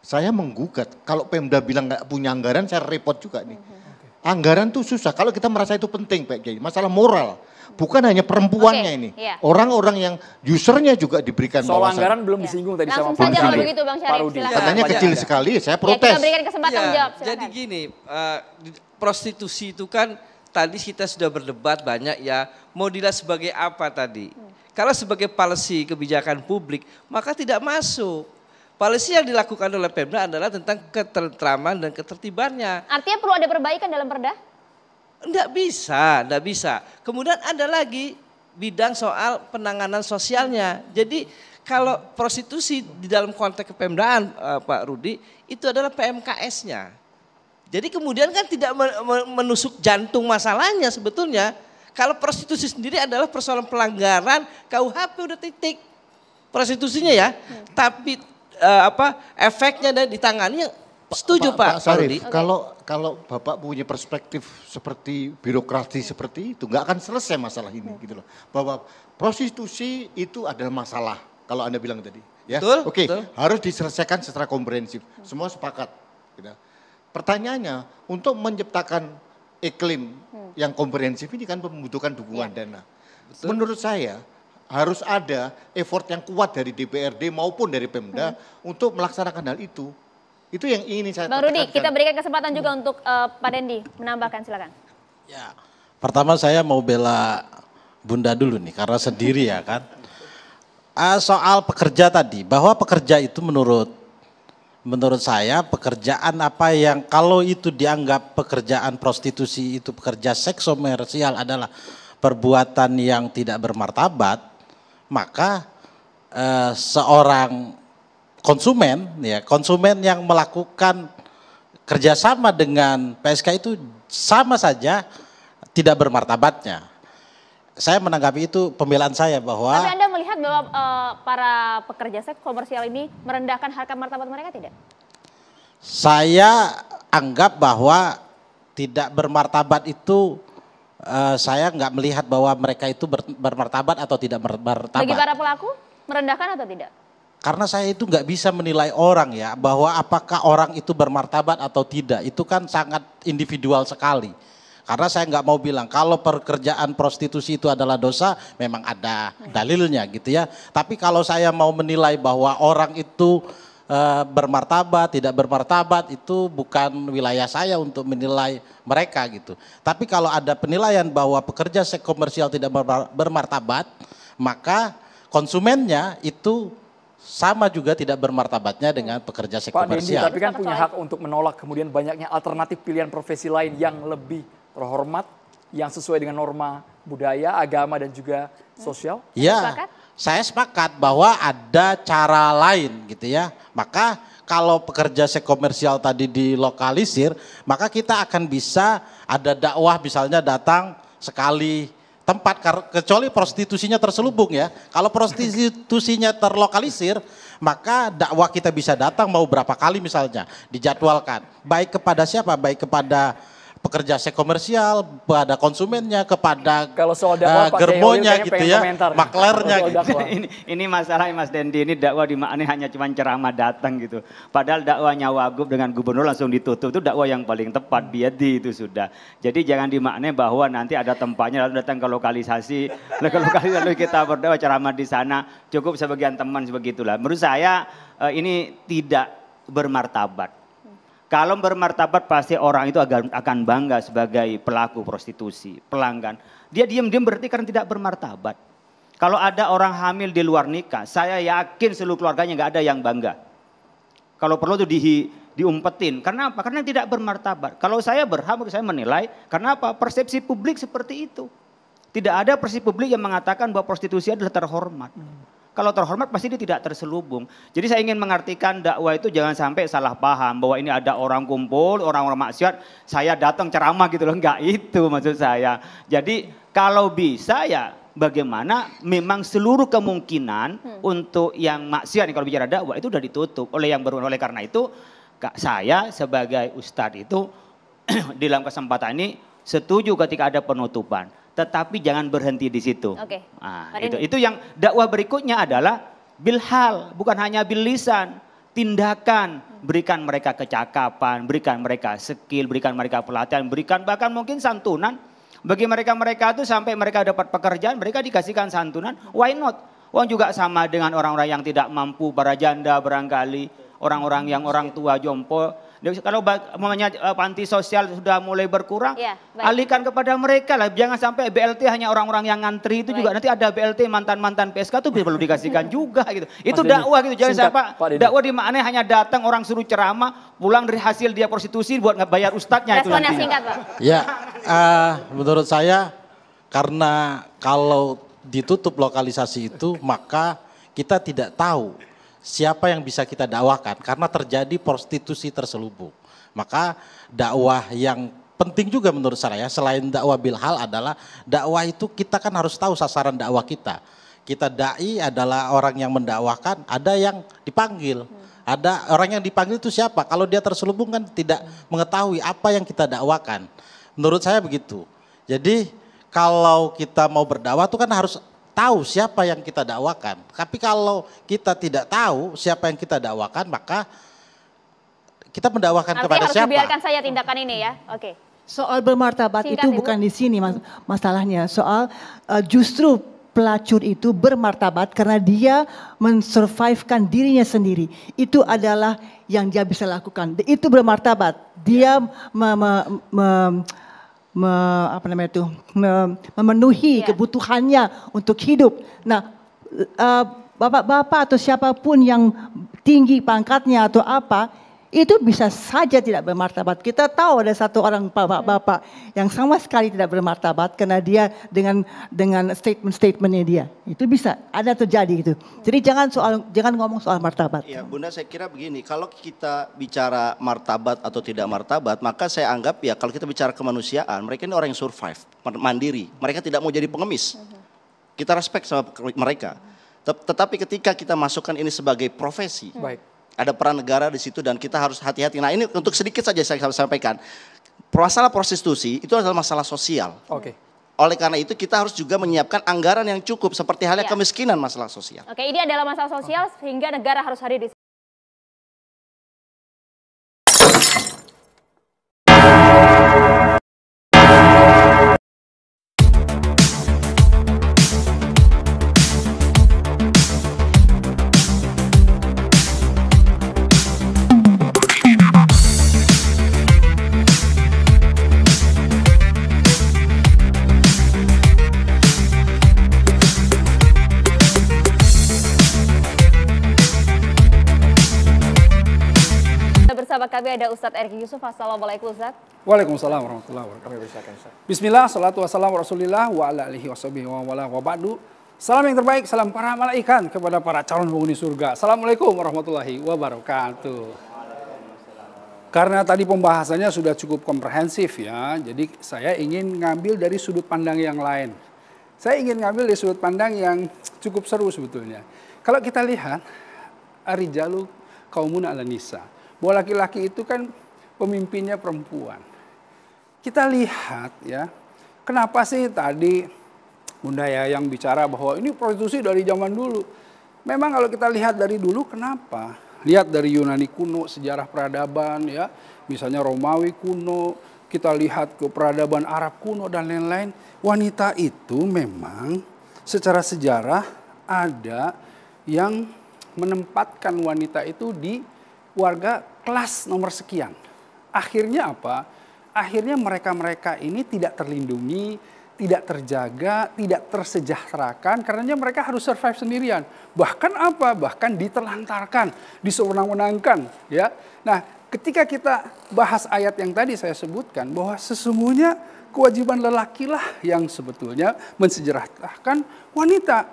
Saya menggugat kalau Pemda bilang nggak punya anggaran saya repot juga nih. Mhm. Anggaran tuh susah kalau kita merasa itu penting Pak Jai, Masalah moral bukan hanya perempuannya okay. ini. Iya. Orang-orang yang usernya juga diberikan Soal bawasan. anggaran belum iya. disinggung tadi Langsung sama Pak Rudi. begitu Bang Syarif, Katanya kecil sekali, saya iya, protes. Ya, kita berikan kesempatan ya, jawab, silakan. Jadi gini, uh, prostitusi itu kan tadi kita sudah berdebat banyak ya, mau dilihat sebagai apa tadi? Hmm. Kalau sebagai policy kebijakan publik, maka tidak masuk. Polisi yang dilakukan oleh Pemda adalah tentang ketentraman dan ketertibannya. Artinya perlu ada perbaikan dalam perda? Enggak bisa, enggak bisa. Kemudian ada lagi bidang soal penanganan sosialnya. Jadi kalau prostitusi di dalam konteks kepemdaan eh, Pak Rudi itu adalah PMKS-nya. Jadi kemudian kan tidak menusuk jantung masalahnya sebetulnya. Kalau prostitusi sendiri adalah persoalan pelanggaran KUHP udah titik prostitusinya ya. Iya. Tapi eh, apa efeknya dan ditangani Setuju Pak, Pak, Pak Sarif. Okay. Kalau kalau Bapak punya perspektif seperti birokrasi seperti itu, nggak akan selesai masalah ini gitu loh. Bahwa prostitusi itu adalah masalah kalau Anda bilang tadi, ya. Oke, okay. harus diselesaikan secara komprehensif. Semua sepakat. Gitu. Pertanyaannya, untuk menciptakan iklim hmm. yang komprehensif ini kan membutuhkan dukungan iya. dana. Betul. Menurut saya harus ada effort yang kuat dari DPRD maupun dari Pemda hmm. untuk melaksanakan hal itu itu yang ingin saya Bang Rudi, kita berikan kesempatan juga untuk uh, Pak Dendi menambahkan silakan. Ya, pertama saya mau bela Bunda dulu nih karena sendiri ya kan. Uh, soal pekerja tadi, bahwa pekerja itu menurut menurut saya pekerjaan apa yang kalau itu dianggap pekerjaan prostitusi itu pekerja seks komersial adalah perbuatan yang tidak bermartabat, maka uh, seorang konsumen ya konsumen yang melakukan kerjasama dengan PSK itu sama saja tidak bermartabatnya. Saya menanggapi itu pembelaan saya bahwa. Tapi Anda melihat bahwa uh, para pekerja seks komersial ini merendahkan harga martabat mereka tidak? Saya anggap bahwa tidak bermartabat itu uh, saya nggak melihat bahwa mereka itu bermartabat atau tidak bermartabat. Bagi para pelaku merendahkan atau tidak? Karena saya itu nggak bisa menilai orang ya bahwa apakah orang itu bermartabat atau tidak. Itu kan sangat individual sekali. Karena saya nggak mau bilang kalau pekerjaan prostitusi itu adalah dosa, memang ada dalilnya gitu ya. Tapi kalau saya mau menilai bahwa orang itu e, bermartabat, tidak bermartabat, itu bukan wilayah saya untuk menilai mereka gitu. Tapi kalau ada penilaian bahwa pekerja seks komersial tidak bermartabat, maka konsumennya itu sama juga tidak bermartabatnya dengan pekerja sektor komersial. Pak tapi kan punya hak untuk menolak kemudian banyaknya alternatif pilihan profesi lain yang lebih terhormat, yang sesuai dengan norma budaya, agama dan juga sosial. Ya, saya sepakat bahwa ada cara lain gitu ya. Maka kalau pekerja sekomersial tadi dilokalisir, maka kita akan bisa ada dakwah misalnya datang sekali tempat kecuali prostitusinya terselubung ya. Kalau prostitusinya terlokalisir, maka dakwah kita bisa datang mau berapa kali misalnya dijadwalkan. Baik kepada siapa? Baik kepada pekerja seks komersial, kepada konsumennya, kepada kalau soal dakwah, uh, germonya gitu ya, komentar. maklernya gitu. *laughs* ini, ini masalah Mas Dendi ini dakwah ini hanya cuma ceramah datang gitu. Padahal dakwahnya Wagub dengan gubernur langsung ditutup itu dakwah yang paling tepat biadi itu sudah. Jadi jangan dimaknai bahwa nanti ada tempatnya lalu datang ke lokalisasi, *laughs* ke lokalisasi lalu kita berdakwah ceramah di sana cukup sebagian teman sebegitulah. Menurut saya eh, ini tidak bermartabat kalau bermartabat pasti orang itu akan bangga sebagai pelaku prostitusi, pelanggan. Dia diam-diam berarti karena tidak bermartabat. Kalau ada orang hamil di luar nikah, saya yakin seluruh keluarganya nggak ada yang bangga. Kalau perlu itu di, diumpetin. Karena apa? Karena tidak bermartabat. Kalau saya berhak, saya menilai. Karena apa? Persepsi publik seperti itu. Tidak ada persepsi publik yang mengatakan bahwa prostitusi adalah terhormat. Hmm. Kalau terhormat pasti dia tidak terselubung. Jadi saya ingin mengartikan dakwah itu jangan sampai salah paham bahwa ini ada orang kumpul, orang-orang maksiat, saya datang ceramah gitu loh. Enggak itu maksud saya. Jadi kalau bisa ya bagaimana memang seluruh kemungkinan hmm. untuk yang maksiat kalau bicara dakwah itu sudah ditutup oleh yang berwenang. oleh karena itu saya sebagai ustadz itu *clears throat* dalam kesempatan ini setuju ketika ada penutupan tetapi jangan berhenti di situ. Oke. Okay. Nah, itu itu yang dakwah berikutnya adalah bilhal, bukan hanya bilisan, tindakan, hmm. berikan mereka kecakapan, berikan mereka skill, berikan mereka pelatihan, berikan bahkan mungkin santunan. Bagi mereka-mereka itu sampai mereka dapat pekerjaan, mereka dikasihkan santunan. Hmm. Why not? Wong juga sama dengan orang-orang yang tidak mampu, para janda barangkali, orang-orang yang hmm. orang tua jompo, kalau namanya eh, panti sosial sudah mulai berkurang, ya, alihkan kepada mereka lah. Jangan sampai BLT hanya orang-orang yang ngantri itu baik. juga nanti ada BLT mantan-mantan PSK itu perlu dikasihkan *laughs* juga gitu. Itu dakwah gitu. Jangan sampai dakwah di mana hanya datang orang suruh ceramah, pulang dari hasil dia prostitusi buat nggak bayar ustadznya itu Responnya singkat, Pak. Ya, uh, menurut saya karena kalau ditutup lokalisasi itu maka kita tidak tahu siapa yang bisa kita dakwakan karena terjadi prostitusi terselubung. Maka dakwah yang penting juga menurut saya ya, selain dakwah bilhal adalah dakwah itu kita kan harus tahu sasaran dakwah kita. Kita dai adalah orang yang mendakwakan, ada yang dipanggil. Ada orang yang dipanggil itu siapa? Kalau dia terselubung kan tidak mengetahui apa yang kita dakwakan. Menurut saya begitu. Jadi kalau kita mau berdakwah itu kan harus tahu siapa yang kita dakwakan. Tapi kalau kita tidak tahu siapa yang kita dakwakan, maka kita mendakwakan Artinya kepada harus siapa? Biarkan saya tindakan ini ya. Oke. Okay. Soal bermartabat Singkat, itu Ibu. bukan di sini mas masalahnya. Soal uh, justru pelacur itu bermartabat karena dia mensurvivekan dirinya sendiri. Itu adalah yang dia bisa lakukan. Itu bermartabat. Dia ya. me, me, me, me, apa namanya itu me, memenuhi yeah. kebutuhannya untuk hidup. Nah, eh, bapak-bapak uh, atau siapapun yang tinggi pangkatnya atau apa itu bisa saja tidak bermartabat. Kita tahu ada satu orang bapak-bapak yang sama sekali tidak bermartabat karena dia dengan dengan statement-statementnya dia. Itu bisa ada terjadi itu. Jadi jangan soal jangan ngomong soal martabat. Ya, Bunda saya kira begini, kalau kita bicara martabat atau tidak martabat, maka saya anggap ya kalau kita bicara kemanusiaan, mereka ini orang yang survive, mandiri. Mereka tidak mau jadi pengemis. Kita respect sama mereka. Tetapi ketika kita masukkan ini sebagai profesi, Baik ada peran negara di situ dan kita harus hati-hati. Nah ini untuk sedikit saja saya sampaikan. Masalah prostitusi itu adalah masalah sosial. Oke. Okay. Oleh karena itu kita harus juga menyiapkan anggaran yang cukup seperti halnya ya. kemiskinan masalah sosial. Oke, ini adalah masalah sosial sehingga negara harus hadir di ada Ustadz Erick Yusuf. Assalamualaikum Ustadz. Waalaikumsalam warahmatullahi wabarakatuh. Bismillah, salatu wassalamu rasulillah wa ala alihi washabihi wa wala wa ba'du. Salam yang terbaik, salam para malaikat kepada para calon penghuni surga. Assalamualaikum warahmatullahi wabarakatuh. Karena tadi pembahasannya sudah cukup komprehensif ya, jadi saya ingin ngambil dari sudut pandang yang lain. Saya ingin ngambil dari sudut pandang yang cukup seru sebetulnya. Kalau kita lihat, Arijalu kaumuna ala nisa bahwa laki-laki itu kan pemimpinnya perempuan. Kita lihat ya, kenapa sih tadi Bunda ya yang bicara bahwa ini prostitusi dari zaman dulu. Memang kalau kita lihat dari dulu kenapa? Lihat dari Yunani kuno, sejarah peradaban ya, misalnya Romawi kuno, kita lihat ke peradaban Arab kuno dan lain-lain, wanita itu memang secara sejarah ada yang menempatkan wanita itu di warga kelas nomor sekian. Akhirnya apa? Akhirnya mereka-mereka ini tidak terlindungi, tidak terjaga, tidak tersejahterakan, karenanya mereka harus survive sendirian. Bahkan apa? Bahkan ditelantarkan, disewenang-wenangkan, ya. Nah, ketika kita bahas ayat yang tadi saya sebutkan bahwa sesungguhnya kewajiban lelakilah yang sebetulnya mensejahterakan wanita.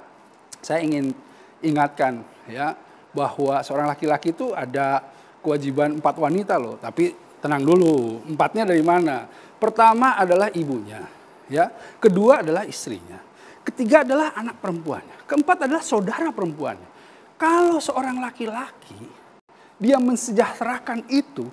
Saya ingin ingatkan ya bahwa seorang laki-laki itu ada kewajiban empat wanita loh, tapi tenang dulu, empatnya dari mana? Pertama adalah ibunya, ya. Kedua adalah istrinya. Ketiga adalah anak perempuannya. Keempat adalah saudara perempuannya. Kalau seorang laki-laki dia mensejahterakan itu,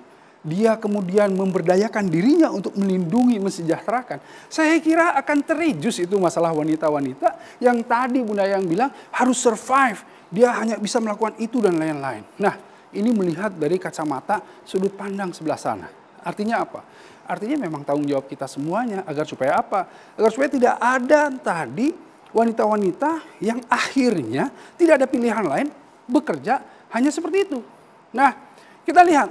dia kemudian memberdayakan dirinya untuk melindungi, mensejahterakan. Saya kira akan terijus itu masalah wanita-wanita yang tadi Bunda yang bilang harus survive. Dia hanya bisa melakukan itu dan lain-lain. Nah, ini melihat dari kacamata sudut pandang sebelah sana. Artinya apa? Artinya memang tanggung jawab kita semuanya agar supaya apa? Agar supaya tidak ada tadi wanita-wanita yang akhirnya tidak ada pilihan lain bekerja hanya seperti itu. Nah, kita lihat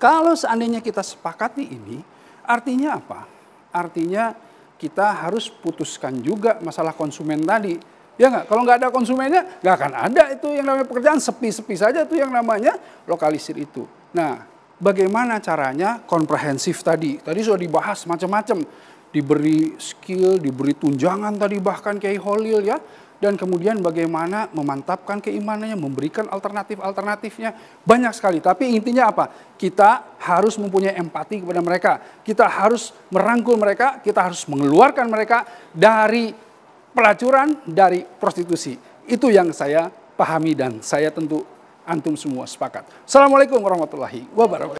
kalau seandainya kita sepakati ini, artinya apa? Artinya kita harus putuskan juga masalah konsumen tadi Ya nggak? Kalau nggak ada konsumennya, nggak akan ada itu yang namanya pekerjaan. Sepi-sepi saja itu yang namanya lokalisir itu. Nah, bagaimana caranya komprehensif tadi? Tadi sudah dibahas macam-macam. Diberi skill, diberi tunjangan tadi bahkan Kiai Holil ya. Dan kemudian bagaimana memantapkan keimanannya, memberikan alternatif-alternatifnya. Banyak sekali, tapi intinya apa? Kita harus mempunyai empati kepada mereka. Kita harus merangkul mereka, kita harus mengeluarkan mereka dari pelacuran dari prostitusi. Itu yang saya pahami dan saya tentu antum semua sepakat. Assalamualaikum warahmatullahi wabarakatuh.